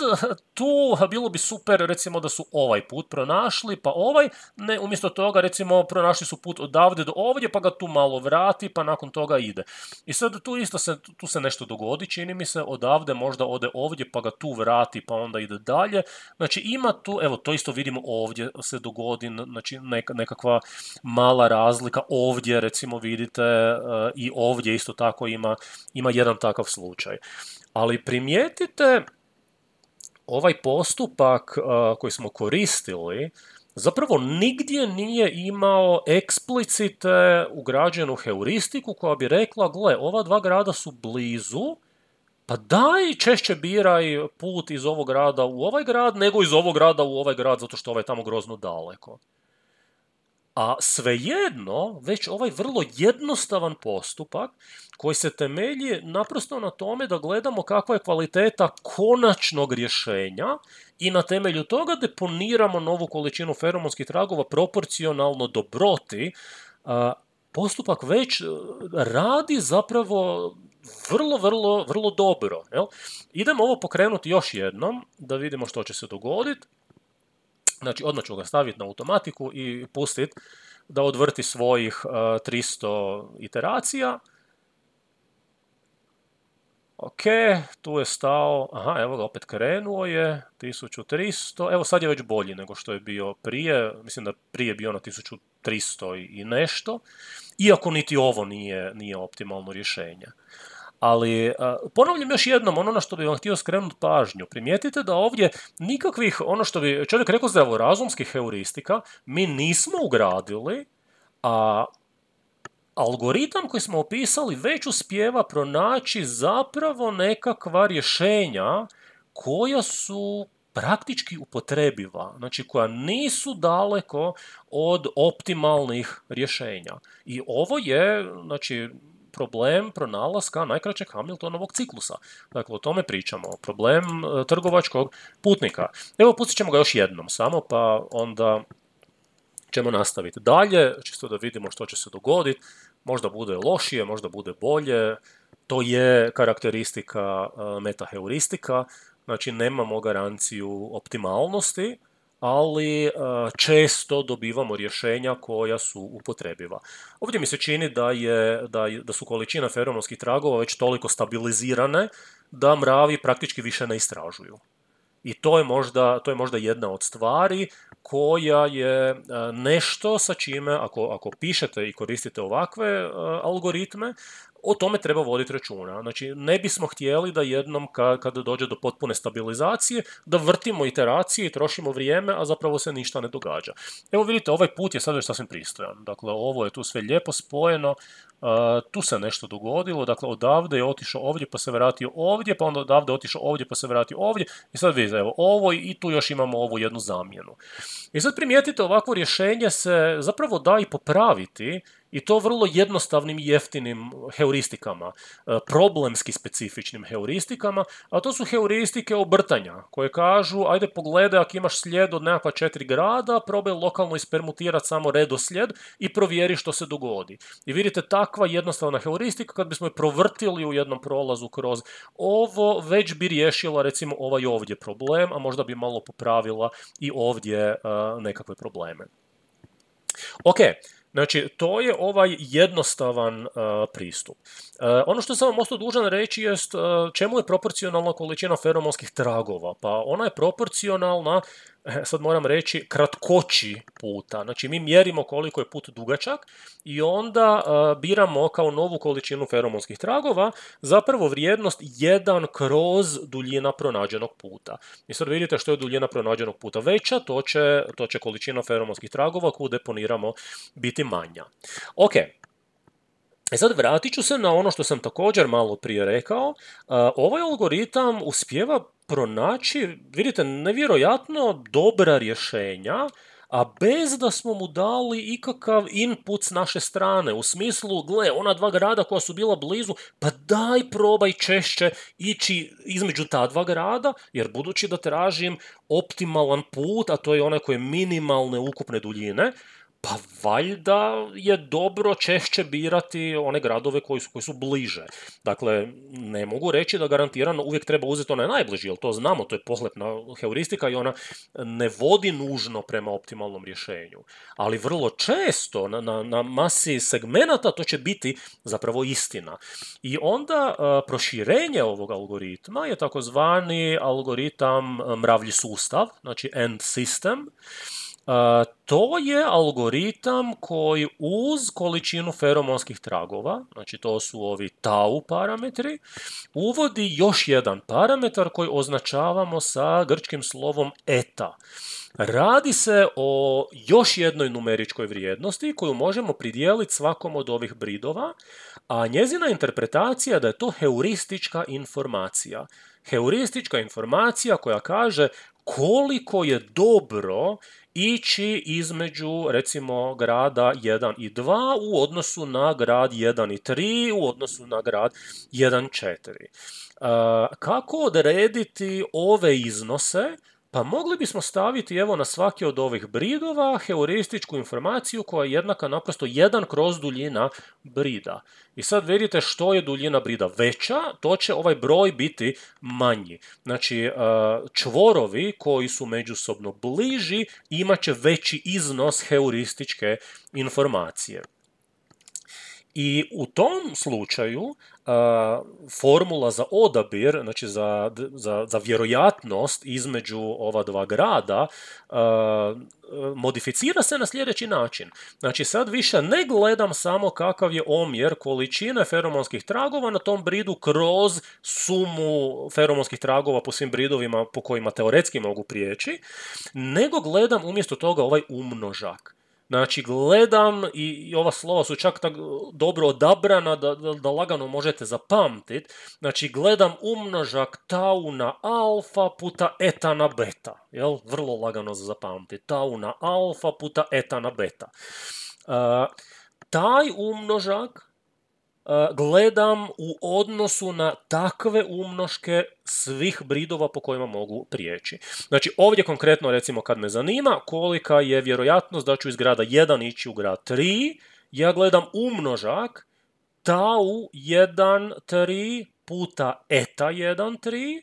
tu bilo bi super recimo da su ovaj put pronašli, pa ovaj, ne, umjesto toga recimo pronašli su put odavde do ovdje, pa ga tu malo vrati, pa nakon toga ide. I sad tu isto se, tu se nešto dogodi, čini mi se, odavde možda ode ovdje, pa ga tu vrati, pa onda ide dalje. Znači ima tu, evo to isto vidimo ovdje se dogodi, znači neka nekakva mala razlika. Ovdje recimo vidite eh, i ovdje isto tako ima, ima jedan takav slučaj. Ali primijetite ovaj postupak eh, koji smo koristili zapravo nigdje nije imao eksplicite ugrađenu heuristiku koja bi rekla gle, ova dva grada su blizu, pa daj češće biraj put iz ovog grada u ovaj grad nego iz ovog grada u ovaj grad zato što ovaj je tamo grozno daleko. A svejedno, već ovaj vrlo jednostavan postupak koji se temelji naprosto na tome da gledamo kakva je kvaliteta konačnog rješenja i na temelju toga deponiramo novu količinu feromonskih tragova proporcionalno dobroti, postupak već e, radi zapravo vrlo, vrlo, vrlo dobro. Jel? Idemo ovo pokrenuti još jednom da vidimo što će se dogoditi. Znači, odmah ću ga staviti na automatiku i pustiti da odvrti svojih 300 e, iteracija. Ok, tu je stao, aha, evo ga opet krenuo je, 1300, evo sad je već bolji nego što je bio prije, mislim da prije bio na 1300 i nešto, iako niti ovo nije, nije optimalno rješenje ali e, ponavljam još jednom ono na što bi vam htio skrenuti pažnju. Primijetite da ovdje nikakvih, ono što bi čovjek rekao zdravorazumskih heuristika, mi nismo ugradili, a algoritam koji smo opisali već uspjeva pronaći zapravo nekakva rješenja koja su praktički upotrebiva, znači koja nisu daleko od optimalnih rješenja. I ovo je, znači, problem pronalaska najkraćeg Hamiltonovog ciklusa. Dakle, o tome pričamo. Problem e, trgovačkog putnika. Evo, pustit ćemo ga još jednom samo, pa onda ćemo nastaviti dalje, čisto da vidimo što će se dogoditi. Možda bude lošije, možda bude bolje. To je karakteristika e, metaheuristika. Znači, nemamo garanciju optimalnosti, ali e, često dobivamo rješenja koja su upotrebiva. Ovdje mi se čini da, je, da, da su količina feromonskih tragova već toliko stabilizirane da mravi praktički više ne istražuju. I to je, možda, to je možda jedna od stvari koja je e, nešto sa čime, ako, ako pišete i koristite ovakve e, algoritme, o tome treba voditi računa. Znači, ne bismo htjeli da jednom kada dođe do potpune stabilizacije, da vrtimo iteracije i trošimo vrijeme, a zapravo se ništa ne događa. Evo vidite, ovaj put je sad već sasvim pristojan. Dakle, ovo je tu sve lijepo spojeno, tu se nešto dogodilo, dakle odavde je otišao ovdje pa se vratio ovdje, pa onda odavde otišao ovdje pa se vratio ovdje i sad vidite evo ovo i tu još imamo ovu jednu zamjenu. I sad primijetite ovakvo rješenje se zapravo da i popraviti i to vrlo jednostavnim jeftinim e, heuristikama, e, problemski specifičnim heuristikama, a to su heuristike obrtanja, koje kažu, ajde pogledaj ako imaš slijed od nekakva četiri grada, probaj lokalno ispermutirati samo redoslijed i provjeri što se dogodi. I vidite, takva jednostavna heuristika, kad bismo je provrtili u jednom prolazu kroz ovo, već bi riješila recimo ovaj ovdje problem, a možda bi malo popravila i ovdje e, nekakve probleme. Ok, Znači, to je ovaj jednostavan e, pristup. E, ono što sam vam ostao dužan reći jest e, čemu je proporcionalna količina feromonskih tragova. Pa ona je proporcionalna E, sad moram reći, kratkoći puta. Znači mi mjerimo koliko je put dugačak i onda e, biramo kao novu količinu feromonskih tragova zapravo vrijednost 1 kroz duljina pronađenog puta. I sad vidite što je duljina pronađenog puta veća, to će, to će količina feromonskih tragova koju deponiramo biti manja. Ok, E sad vratit ću se na ono što sam također malo prije rekao. E, ovaj algoritam uspjeva pronaći, vidite, nevjerojatno dobra rješenja, a bez da smo mu dali ikakav input s naše strane, u smislu, gle, ona dva grada koja su bila blizu, pa daj probaj češće ići između ta dva grada, jer budući da tražim optimalan put, a to je onaj koji je minimalne ukupne duljine, pa valjda je dobro češće birati one gradove koji su, koji su bliže. Dakle, ne mogu reći da garantirano uvijek treba uzeti onaj najbliži, jer to znamo, to je pohlepna heuristika i ona ne vodi nužno prema optimalnom rješenju. Ali vrlo često na, na, na masi segmenata to će biti zapravo istina. I onda e, proširenje ovog algoritma je takozvani algoritam e, mravlji sustav, znači end system, E, to je algoritam koji uz količinu feromonskih tragova, znači to su ovi tau parametri, uvodi još jedan parametar koji označavamo sa grčkim slovom eta. Radi se o još jednoj numeričkoj vrijednosti koju možemo pridijeliti svakom od ovih bridova, a njezina interpretacija da je to heuristička informacija. Heuristička informacija koja kaže koliko je dobro ići između recimo grada 1 i 2 u odnosu na grad 1 i 3 u odnosu na grad 1 4. Kako odrediti ove iznose pa mogli bismo staviti evo na svaki od ovih bridova heurističku informaciju koja je jednaka naprosto jedan kroz duljina brida. I sad vidite što je duljina brida veća, to će ovaj broj biti manji. Znači e, čvorovi koji su međusobno bliži imat će veći iznos heurističke informacije. I u tom slučaju a, formula za odabir, znači za, za, za vjerojatnost između ova dva grada, modificira se na sljedeći način. Znači sad više ne gledam samo kakav je omjer količine feromonskih tragova na tom bridu kroz sumu feromonskih tragova po svim bridovima po kojima teoretski mogu prijeći, nego gledam umjesto toga ovaj umnožak. Znači, gledam i ova slova su čak tako dobro odabrana da, da, lagano možete zapamtiti. Znači, gledam umnožak tau na alfa puta eta na beta. Jel? Vrlo lagano za zapamtit. Tau na alfa puta eta na beta. E, taj umnožak E, gledam u odnosu na takve umnoške svih bridova po kojima mogu prijeći. Znači ovdje konkretno recimo kad me zanima kolika je vjerojatnost da ću iz grada 1 ići u grad 3, ja gledam umnožak tau 1 3 puta eta 1 3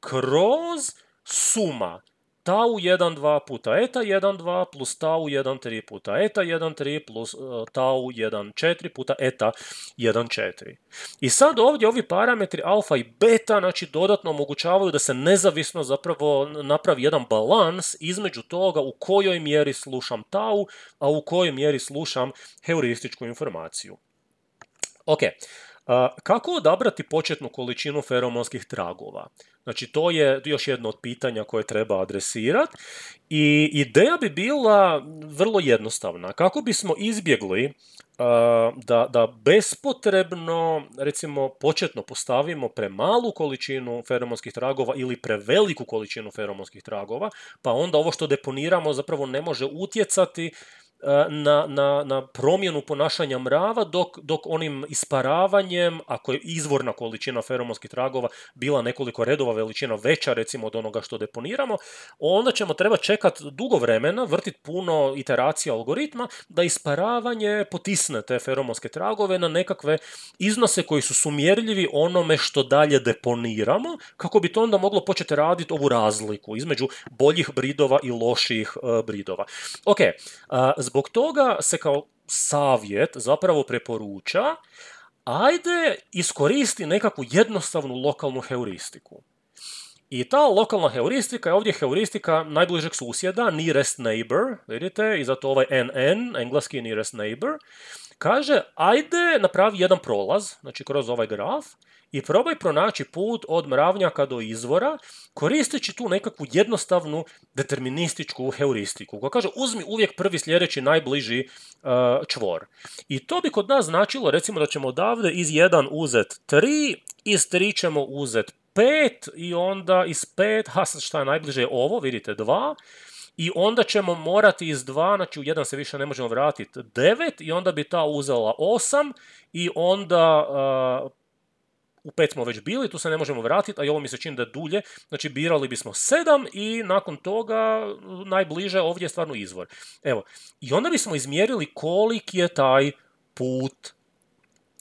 kroz suma tau 1 2 puta eta 1 2 plus tau 1 3 puta eta 1 3 plus e, tau 1 4 puta eta 1 4. I sad ovdje ovi parametri alfa i beta znači dodatno omogućavaju da se nezavisno zapravo napravi jedan balans između toga u kojoj mjeri slušam tau, a u kojoj mjeri slušam heurističku informaciju. Ok, kako odabrati početnu količinu feromonskih tragova? Znači, to je još jedno od pitanja koje treba adresirati i ideja bi bila vrlo jednostavna. Kako bismo izbjegli da, da bespotrebno, recimo, početno postavimo premalu količinu feromonskih tragova ili preveliku količinu feromonskih tragova, pa onda ovo što deponiramo zapravo ne može utjecati E, na, na, na promjenu ponašanja mrava, dok, dok onim isparavanjem, ako je izvorna količina feromonskih tragova bila nekoliko redova veličina veća recimo od onoga što deponiramo, onda ćemo treba čekati dugo vremena, vrtiti puno iteracija algoritma, da isparavanje potisne te feromonske tragove na nekakve iznose koji su sumjerljivi onome što dalje deponiramo, kako bi to onda moglo početi raditi ovu razliku između boljih bridova i loših e, bridova. Ok, e, zbog Zbog toga se kao savjet zapravo preporuča ajde iskoristi nekakvu jednostavnu lokalnu heuristiku. I ta lokalna heuristika je ovdje heuristika najbližeg susjeda, nearest neighbor, vidite, i zato ovaj NN, engleski nearest neighbor, kaže, ajde napravi jedan prolaz, znači kroz ovaj graf, i probaj pronaći put od mravnjaka do izvora koristeći tu nekakvu jednostavnu determinističku heuristiku koja kaže uzmi uvijek prvi sljedeći najbliži e, čvor. I to bi kod nas značilo recimo da ćemo odavde iz 1 uzet 3, iz 3 ćemo uzet 5 i onda iz 5, ha sad šta je najbliže ovo, vidite 2, i onda ćemo morati iz 2, znači u 1 se više ne možemo vratiti, 9 i onda bi ta uzela 8 i onda e, u pet smo već bili, tu se ne možemo vratiti, a i ovo mi se čini da je dulje, znači birali bismo sedam i nakon toga uh, najbliže ovdje je stvarno izvor. Evo, i onda bismo izmjerili koliki je taj put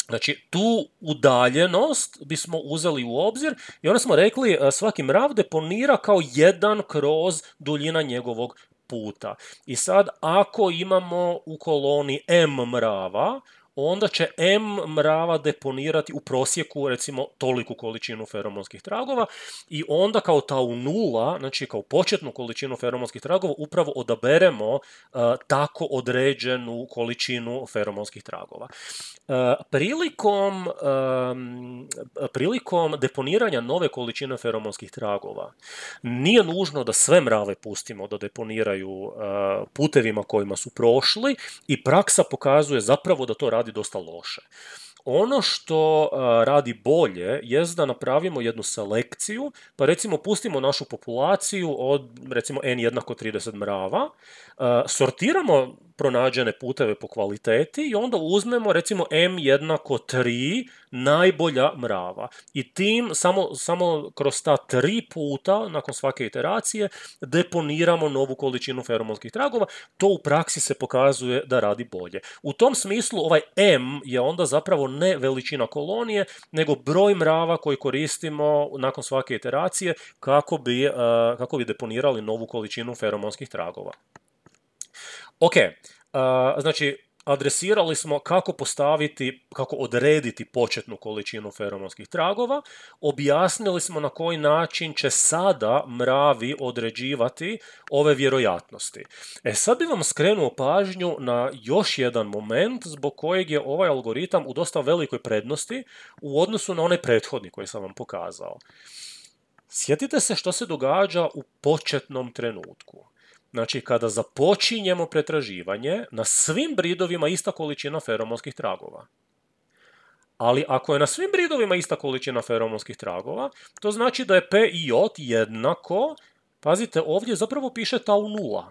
Znači, tu udaljenost bismo uzeli u obzir i onda smo rekli uh, svaki mrav deponira kao jedan kroz duljina njegovog puta. I sad, ako imamo u koloni m mrava, onda će M mrava deponirati u prosjeku recimo toliku količinu feromonskih tragova i onda kao ta u nula, znači kao početnu količinu feromonskih tragova upravo odaberemo e, tako određenu količinu feromonskih tragova. E, prilikom, prilikom deponiranja nove količine feromonskih tragova nije nužno da sve mrave pustimo da deponiraju e, putevima kojima su prošli i praksa pokazuje zapravo da to radi radi dosta loše. Ono što e, radi bolje je da napravimo jednu selekciju, pa recimo pustimo našu populaciju od recimo n jednako 30 mrava, e, sortiramo pronađene puteve po kvaliteti i onda uzmemo recimo m jednako 3 najbolja mrava. I tim samo, samo kroz ta tri puta nakon svake iteracije deponiramo novu količinu feromonskih tragova. To u praksi se pokazuje da radi bolje. U tom smislu ovaj m je onda zapravo ne veličina kolonije, nego broj mrava koji koristimo nakon svake iteracije kako bi, eh, kako bi deponirali novu količinu feromonskih tragova. Ok, uh, znači adresirali smo kako postaviti, kako odrediti početnu količinu feromonskih tragova, objasnili smo na koji način će sada mravi određivati ove vjerojatnosti. E sad bi vam skrenuo pažnju na još jedan moment zbog kojeg je ovaj algoritam u dosta velikoj prednosti u odnosu na onaj prethodni koji sam vam pokazao. Sjetite se što se događa u početnom trenutku. Znači, kada započinjemo pretraživanje, na svim bridovima ista količina feromonskih tragova. Ali ako je na svim bridovima ista količina feromonskih tragova, to znači da je P i J jednako, pazite, ovdje zapravo piše tau nula.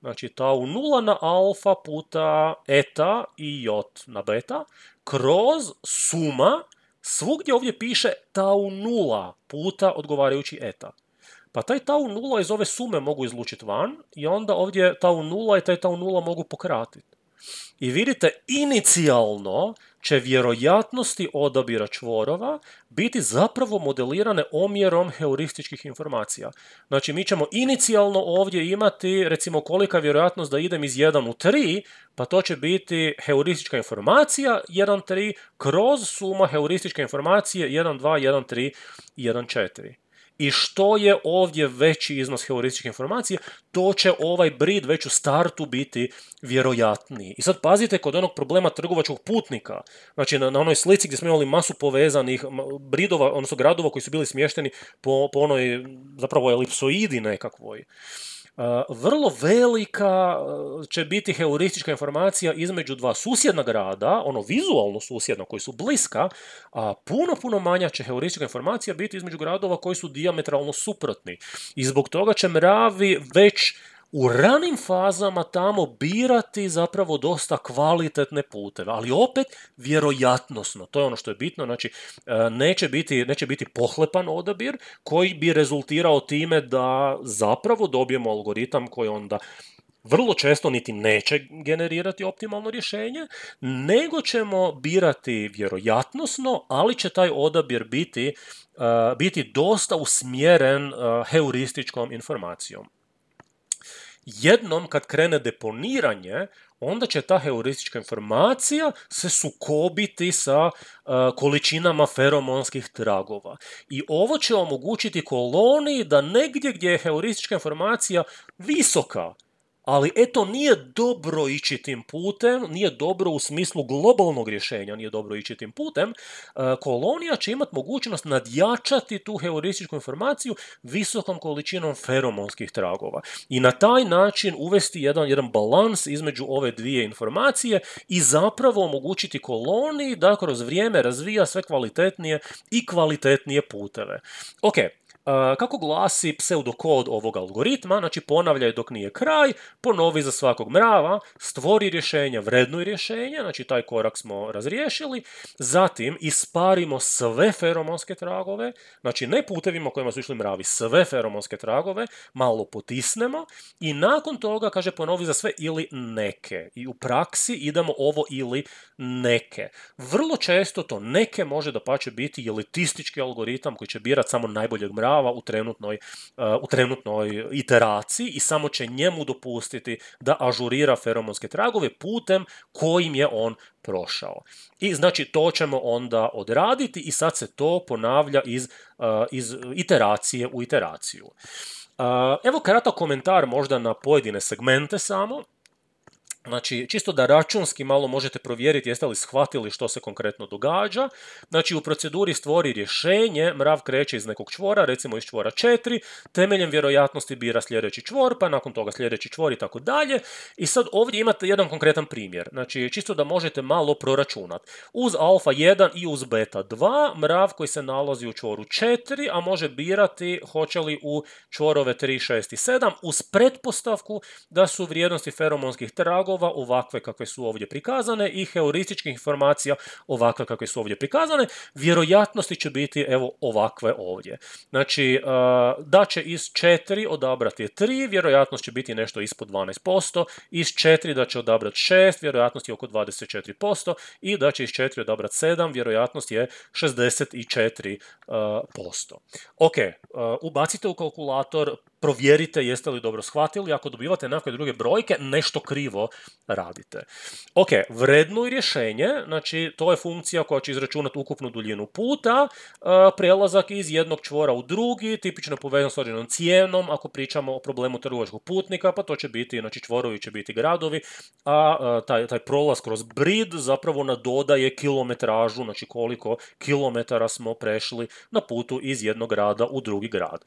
Znači tau nula na alfa puta eta i j na beta, kroz suma, svugdje ovdje piše tau nula puta odgovarajući eta. Pa taj tau nula iz ove sume mogu izlučiti van i onda ovdje tau nula i taj tau nula mogu pokratiti. I vidite, inicijalno će vjerojatnosti odabira čvorova biti zapravo modelirane omjerom heurističkih informacija. Znači, mi ćemo inicijalno ovdje imati, recimo, kolika vjerojatnost da idem iz 1 u 3, pa to će biti heuristička informacija 1, 3, kroz suma heurističke informacije 1, 2, 1, 3 i 1, 4. I što je ovdje veći iznos heurističke informacije, to će ovaj brid već u startu biti vjerojatniji. I sad pazite kod onog problema trgovačkog putnika, znači na, onoj slici gdje smo imali masu povezanih bridova, odnosno gradova koji su bili smješteni po, po onoj zapravo elipsoidi nekakvoj. Eh, vrlo velika eh, će biti heuristička informacija između dva susjedna grada, ono vizualno susjedno, koji su bliska, a puno, puno manja će heuristička informacija biti između gradova koji su diametralno suprotni. I zbog toga će mravi već u ranim fazama tamo birati zapravo dosta kvalitetne puteve, ali opet vjerojatnosno, to je ono što je bitno, znači e, neće biti, neće biti pohlepan odabir koji bi rezultirao time da zapravo dobijemo algoritam koji onda vrlo često niti neće generirati optimalno rješenje, nego ćemo birati vjerojatnosno, ali će taj odabir biti, e, biti dosta usmjeren e, heurističkom informacijom jednom kad krene deponiranje, onda će ta heuristička informacija se sukobiti sa e, količinama feromonskih tragova. I ovo će omogućiti koloniji da negdje gdje je heuristička informacija visoka, ali eto nije dobro ići tim putem, nije dobro u smislu globalnog rješenja, nije dobro ići tim putem, e, kolonija će imati mogućnost nadjačati tu heurističku informaciju visokom količinom feromonskih tragova i na taj način uvesti jedan, jedan balans između ove dvije informacije i zapravo omogućiti koloniji da kroz vrijeme razvija sve kvalitetnije i kvalitetnije puteve. Ok, E, kako glasi pseudokod ovog algoritma, znači ponavljaj dok nije kraj, ponovi za svakog mrava, stvori rješenje, vrednuj rješenje, znači taj korak smo razriješili, zatim isparimo sve feromonske tragove, znači ne putevima kojima su išli mravi, sve feromonske tragove, malo potisnemo i nakon toga, kaže, ponovi za sve ili neke. I u praksi idemo ovo ili neke. Vrlo često to neke može da pa će biti elitistički algoritam koji će birati samo najboljeg mrava, u trenutnoj, eh, u trenutnoj iteraciji i samo će njemu dopustiti da ažurira feromonske tragove putem kojim je on prošao. I znači to ćemo onda odraditi i sad se to ponavlja iz, eh, iz iteracije u iteraciju. Eh, evo kratak komentar možda na pojedine segmente samo. Znači, čisto da računski malo možete provjeriti jeste li shvatili što se konkretno događa. Znači, u proceduri stvori rješenje, mrav kreće iz nekog čvora, recimo iz čvora 4, temeljem vjerojatnosti bira sljedeći čvor, pa nakon toga sljedeći čvor i tako dalje. I sad ovdje imate jedan konkretan primjer, znači čisto da možete malo proračunati. Uz alfa 1 i uz beta 2, mrav koji se nalazi u čvoru 4, a može birati hoće li u čvorove 3, 6 i 7, uz pretpostavku da su vrijednosti feromonskih tragova slova ovakve kakve su ovdje prikazane i heurističkih informacija ovakve kakve su ovdje prikazane, vjerojatnosti će biti evo ovakve ovdje. Znači, e, da će iz 4 odabrati 3, vjerojatnost će biti nešto ispod 12%, iz 4 da će odabrati 6, vjerojatnost je oko 24% i da će iz 4 odabrati 7, vjerojatnost je 64%. E, ok, e, ubacite u kalkulator provjerite jeste li dobro shvatili, ako dobivate nekakve druge brojke, nešto krivo radite. Ok, i rješenje, znači to je funkcija koja će izračunati ukupnu duljinu puta, e, prelazak iz jednog čvora u drugi, tipično povezan s određenom cijenom, ako pričamo o problemu trgovačkog putnika, pa to će biti, znači čvorovi će biti gradovi, a e, taj, taj prolaz kroz brid zapravo nadodaje kilometražu, znači koliko kilometara smo prešli na putu iz jednog grada u drugi grad.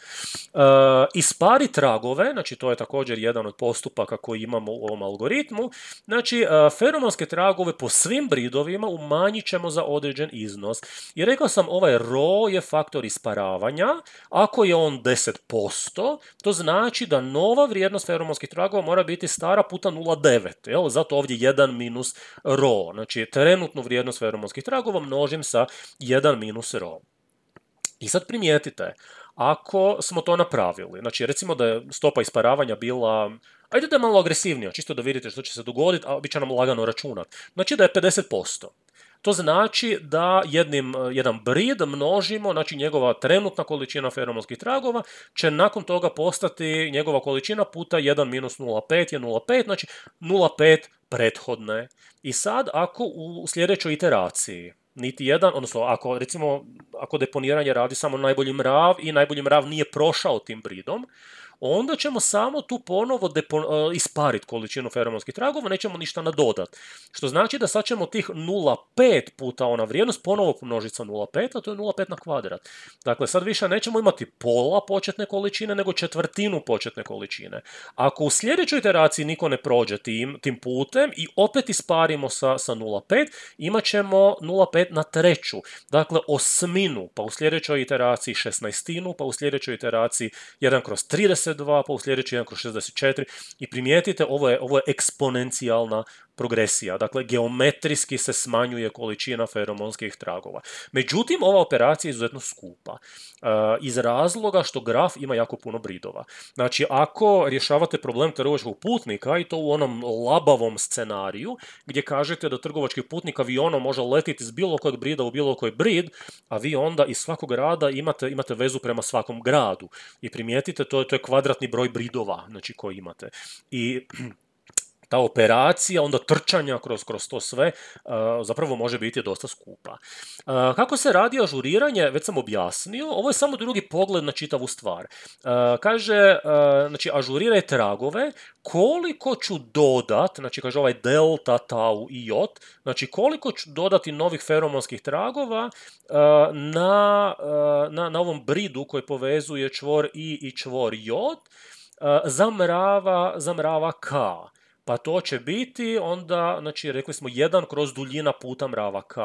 E, ostvari tragove, znači to je također jedan od postupaka koji imamo u ovom algoritmu, znači e, feromonske tragove po svim bridovima umanjit ćemo za određen iznos. I rekao sam ovaj ro je faktor isparavanja, ako je on 10%, to znači da nova vrijednost feromonskih tragova mora biti stara puta 0,9, zato ovdje 1 minus ro. znači trenutnu vrijednost feromonskih tragova množim sa 1 minus ro. I sad primijetite, ako smo to napravili. Znači, recimo da je stopa isparavanja bila Ajde da je malo agresivnija, čisto da vidite što će se dogoditi, a bit će nam lagano računat. Znači da je 50%. To znači da jednim, jedan brid množimo, znači njegova trenutna količina feromonskih tragova će nakon toga postati njegova količina puta 1 minus 0,5 je 0,5, znači 0,5 prethodne. I sad ako u sljedećoj iteraciji niti jedan, odnosno ako recimo ako deponiranje radi samo najbolji mrav i najbolji mrav nije prošao tim bridom, onda ćemo samo tu ponovo depo- e, ispariti količinu feromonskih tragova, nećemo ništa nadodati. Što znači da sad ćemo tih 0,5 puta ona vrijednost ponovo pomnožiti sa 0,5, a to je 0,5 na kvadrat. Dakle, sad više nećemo imati pola početne količine, nego četvrtinu početne količine. Ako u sljedećoj iteraciji niko ne prođe tim, tim putem i opet isparimo sa, sa 0,5, imat ćemo 0,5 na treću. Dakle, osminu, pa u sljedećoj iteraciji šesnaestinu, pa u sljedećoj iteraciji 1 kroz 30, 62, pa u sljedeći 1 kroz 64 i primijetite ovo je, ovo je eksponencijalna progresija. Dakle, geometrijski se smanjuje količina feromonskih tragova. Međutim, ova operacija je izuzetno skupa. Eh, iz razloga što graf ima jako puno bridova. Znači, ako rješavate problem trgovačkog putnika i to u onom labavom scenariju, gdje kažete da trgovački putnik avionom može letiti iz bilo kojeg brida u bilo koji brid, a vi onda iz svakog grada imate, imate vezu prema svakom gradu. I primijetite, to je, to je kvadratni broj bridova znači, koji imate. I ta operacija, onda trčanja kroz, kroz to sve, e, zapravo može biti dosta skupa. E, kako se radi ažuriranje, već sam objasnio, ovo je samo drugi pogled na čitavu stvar. E, kaže, znači, ažuriraj tragove, koliko ću dodat, znači, kaže ovaj delta, tau i jot, znači, koliko ću dodati novih feromonskih tragova na, na, ovom bridu koji povezuje čvor i i čvor jod, zamrava, zamrava ka. Pa to će biti onda, znači rekli smo jedan kroz duljina puta mrava k,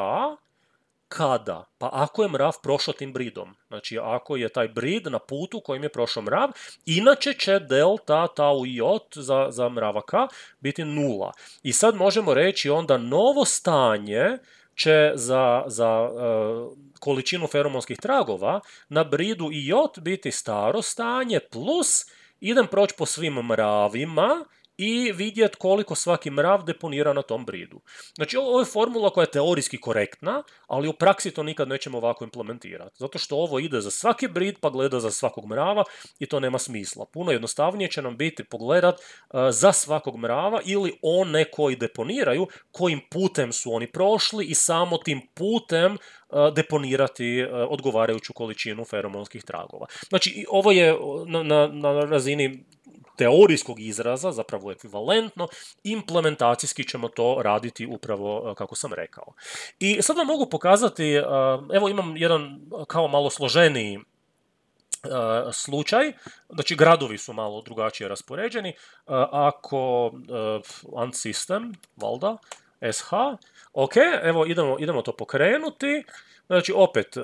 kada? Pa ako je mrav prošao tim bridom. Znači ako je taj brid na putu kojim je prošao mrav, inače će delta tau i za, za mrava k biti nula. I sad možemo reći onda novo stanje će za, za e, količinu feromonskih tragova na bridu i biti staro stanje plus idem proći po svim mravima i vidjet koliko svaki mrav deponira na tom bridu. Znači, ovo je formula koja je teorijski korektna, ali u praksi to nikad nećemo ovako implementirati. Zato što ovo ide za svaki brid, pa gleda za svakog mrava i to nema smisla. Puno jednostavnije će nam biti pogledat e, za svakog mrava ili one koji deponiraju, kojim putem su oni prošli i samo tim putem e, deponirati e, odgovarajuću količinu feromonskih tragova. Znači, ovo je na razini teorijskog izraza, zapravo ekvivalentno, implementacijski ćemo to raditi upravo e, kako sam rekao. I sad vam mogu pokazati, e, evo imam jedan e, kao malo složeniji slučaj, znači gradovi su malo drugačije raspoređeni, ako ant system, valda, SH, ok, evo idemo, idemo to pokrenuti, Znači, opet, e,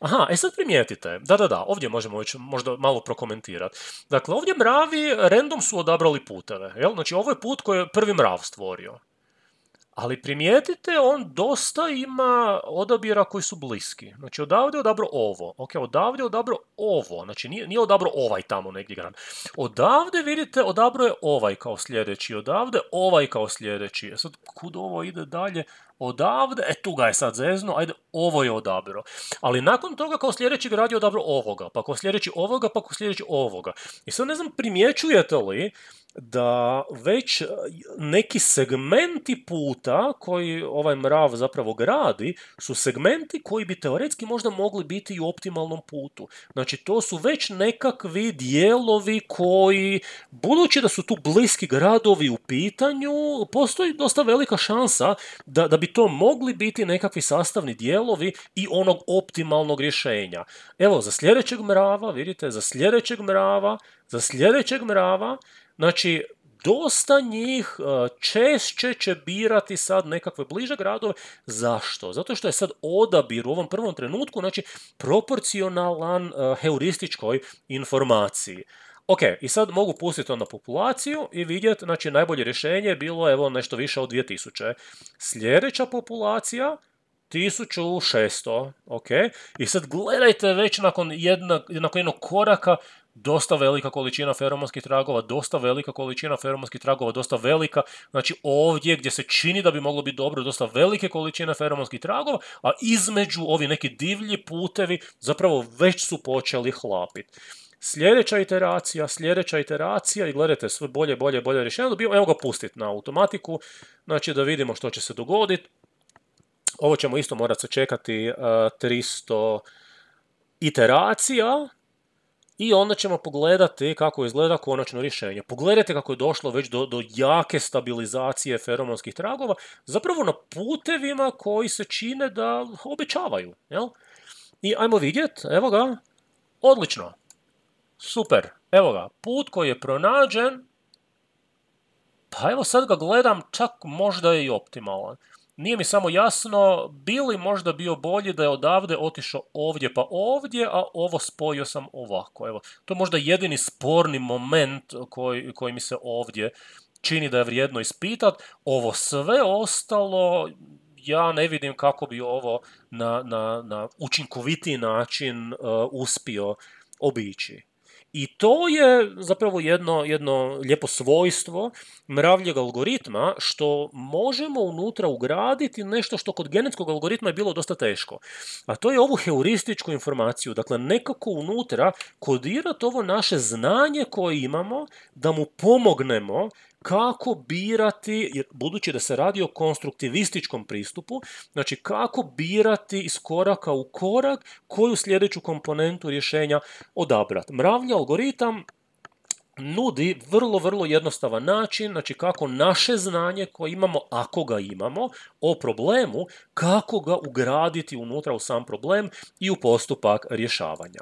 aha, e sad primijetite, da, da, da, ovdje možemo već možda malo prokomentirati. Dakle, ovdje mravi random su odabrali puteve, jel? Znači, ovo je put koji je prvi mrav stvorio. Ali primijetite, on dosta ima odabira koji su bliski. Znači, odavde je odabro ovo. Ok, odavde je odabro ovo. Znači, nije, nije odabro ovaj tamo negdje gran. Odavde, vidite, odabro je ovaj kao sljedeći. Odavde, ovaj kao sljedeći. E sad, kud ovo ide dalje? odavde, e tu ga je sad zezno, ajde, ovo je odabro. Ali nakon toga kao sljedeći grad je odabro ovoga, pa kao sljedeći ovoga, pa kao sljedeći ovoga. I sad ne znam, primjećujete li da već e, neki segmenti puta koji ovaj mrav zapravo gradi su segmenti koji bi teoretski možda mogli biti i u optimalnom putu. Znači to su već nekakvi dijelovi koji, budući da su tu bliski gradovi u pitanju, postoji dosta velika šansa da, da bi to mogli biti nekakvi sastavni dijelovi i onog optimalnog rješenja. Evo, za sljedećeg mrava, vidite, za sljedećeg mrava, za sljedećeg mrava, znači dosta njih e, češće će birati sad nekakve bliže gradove. Zašto? Zato što je sad odabir u ovom prvom trenutku znači, proporcionalan e, heurističkoj informaciji. Ok, i sad mogu pustiti onda populaciju i vidjeti, znači najbolje rješenje je bilo evo nešto više od 2000. Sljedeća populacija 1600, ok, i sad gledajte već nakon, nakon jednog koraka dosta velika količina feromonskih tragova, dosta velika količina feromonskih tragova, dosta velika, znači ovdje gdje se čini da bi moglo biti dobro, dosta velike količine feromonskih tragova, a između ovi neki divlji putevi zapravo već su počeli hlapiti sljedeća iteracija, sljedeća iteracija i gledajte sve bolje, bolje, bolje rješenje. Dobijemo, evo ga pustiti na automatiku, znači da vidimo što će se dogoditi. Ovo ćemo isto morati sačekati čekati 300 iteracija i onda ćemo pogledati kako izgleda konačno rješenje. Pogledajte kako je došlo već do, jake stabilizacije feromonskih tragova, zapravo na putevima koji se čine da obećavaju. I ajmo vidjeti, evo ga, odlično. Super, evo ga, put koji je pronađen, pa evo sad ga gledam, čak možda je i optimalan. Nije mi samo jasno, bi li možda bio bolje da je odavde otišao ovdje pa ovdje, a ovo spojio sam ovako. Evo, to je možda jedini sporni moment koji, koji mi se ovdje čini da je vrijedno ispitat. Ovo sve ostalo, ja ne vidim kako bi ovo na, na, na učinkovitiji način uh, uspio obići. I to je zapravo jedno, jedno lijepo svojstvo mravljeg algoritma što možemo unutra ugraditi nešto što kod genetskog algoritma je bilo dosta teško. A to je ovu heurističku informaciju. Dakle, nekako unutra kodirati ovo naše znanje koje imamo da mu pomognemo kako birati, budući da se radi o konstruktivističkom pristupu, znači kako birati iz koraka u korak koju sljedeću komponentu rješenja odabrati. Mravlji algoritam nudi vrlo, vrlo jednostavan način, znači kako naše znanje koje imamo, ako ga imamo, o problemu, kako ga ugraditi unutra u sam problem i u postupak rješavanja.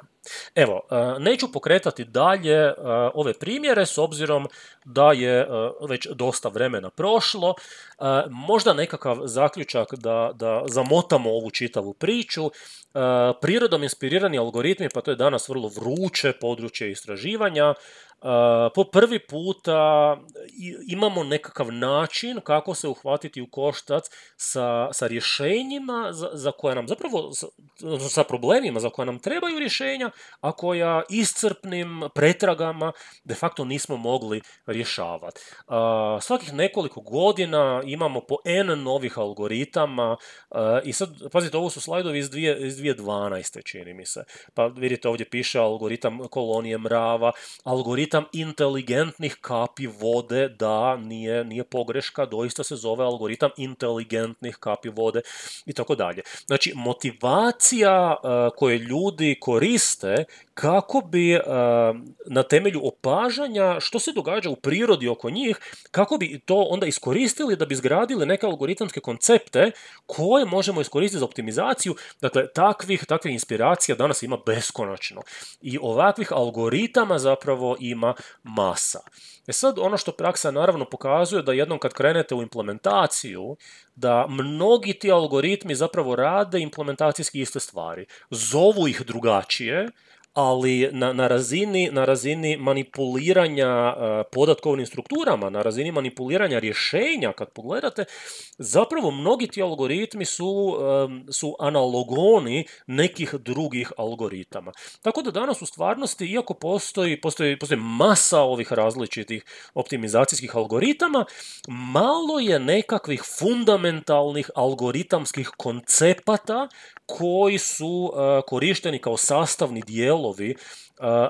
Evo, e, neću pokretati dalje e, ove primjere s obzirom da je e, već dosta vremena prošlo. Možda nekakav zaključak da, da zamotamo ovu čitavu priču. Prirodom inspirirani algoritmi, pa to je danas vrlo vruće područje istraživanja, Uh, po prvi puta imamo nekakav način kako se uhvatiti u koštac sa, sa rješenjima za, za koja nam zapravo sa problemima za koja nam trebaju rješenja, a koja iscrpnim pretragama de facto nismo mogli rješavati. Uh, svakih nekoliko godina imamo po N novih algoritama uh, i sad, pazite, ovo su slajdovi iz, dvije, iz 2012. čini mi se. Pa vidite, ovdje piše algoritam kolonije mrava, algoritam inteligentnih kapi vode, da, nije, nije pogreška, doista se zove algoritam inteligentnih kapi vode i tako dalje. Znači, motivacija e, koje ljudi koriste kako bi e, na temelju opažanja što se događa u prirodi oko njih, kako bi to onda iskoristili da bi izgradili neke algoritamske koncepte koje možemo iskoristiti za optimizaciju. Dakle, takvih, takvih inspiracija danas ima beskonačno. I ovakvih algoritama zapravo ima masa. E sad, ono što praksa naravno pokazuje da jednom kad krenete u implementaciju, da mnogi ti algoritmi zapravo rade implementacijski iste stvari. Zovu ih drugačije, ali na, razini, na razini manipuliranja podatkovnim strukturama, na razini manipuliranja rješenja, kad pogledate, zapravo mnogi ti algoritmi su, su analogoni nekih drugih algoritama. Tako da danas u stvarnosti, iako postoji, postoji, postoji masa ovih različitih optimizacijskih algoritama, malo je nekakvih fundamentalnih algoritamskih koncepata koji su e, korišteni kao sastavni dijelovi e,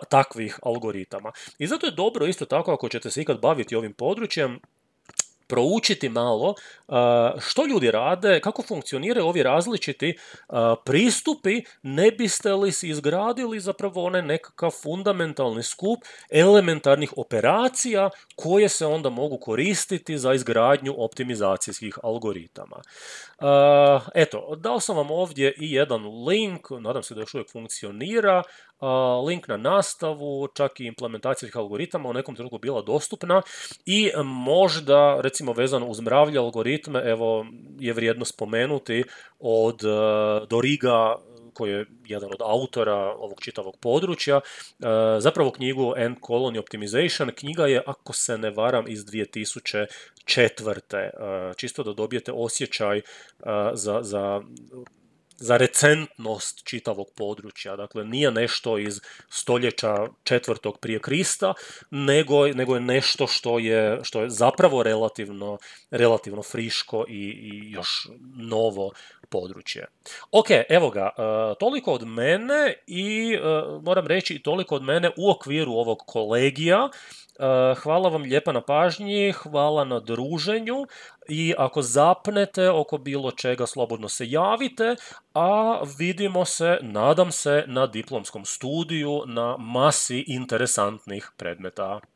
takvih algoritama. I zato je dobro isto tako ako ćete se ikad baviti ovim područjem proučiti malo eh, što ljudi rade, kako funkcioniraju ovi različiti eh, pristupi, ne biste li si izgradili zapravo onaj nekakav fundamentalni skup elementarnih operacija koje se onda mogu koristiti za izgradnju optimizacijskih algoritama. Eh, eto, dao sam vam ovdje i jedan link, nadam se da još uvijek funkcionira, link na nastavu, čak i tih algoritama u nekom trenutku bila dostupna i možda, recimo vezano uz mravlje algoritme, evo je vrijedno spomenuti od e, Doriga koji je jedan od autora ovog čitavog područja, e, zapravo knjigu End Colony Optimization. Knjiga je, ako se ne varam, iz 2004. E, čisto da dobijete osjećaj za, za za recentnost čitavog područja. Dakle, nije nešto iz stoljeća četvrtog prije Krista, nego, nego je nešto što je, što je zapravo relativno, relativno friško i, i još novo područje. Ok, evo ga, e, toliko od mene i e, moram reći toliko od mene u okviru ovog kolegija Eh, hvala vam lijepa na pažnji, hvala na druženju i ako zapnete oko bilo čega slobodno se javite, a vidimo se, nadam se, na diplomskom studiju na masi interesantnih predmeta.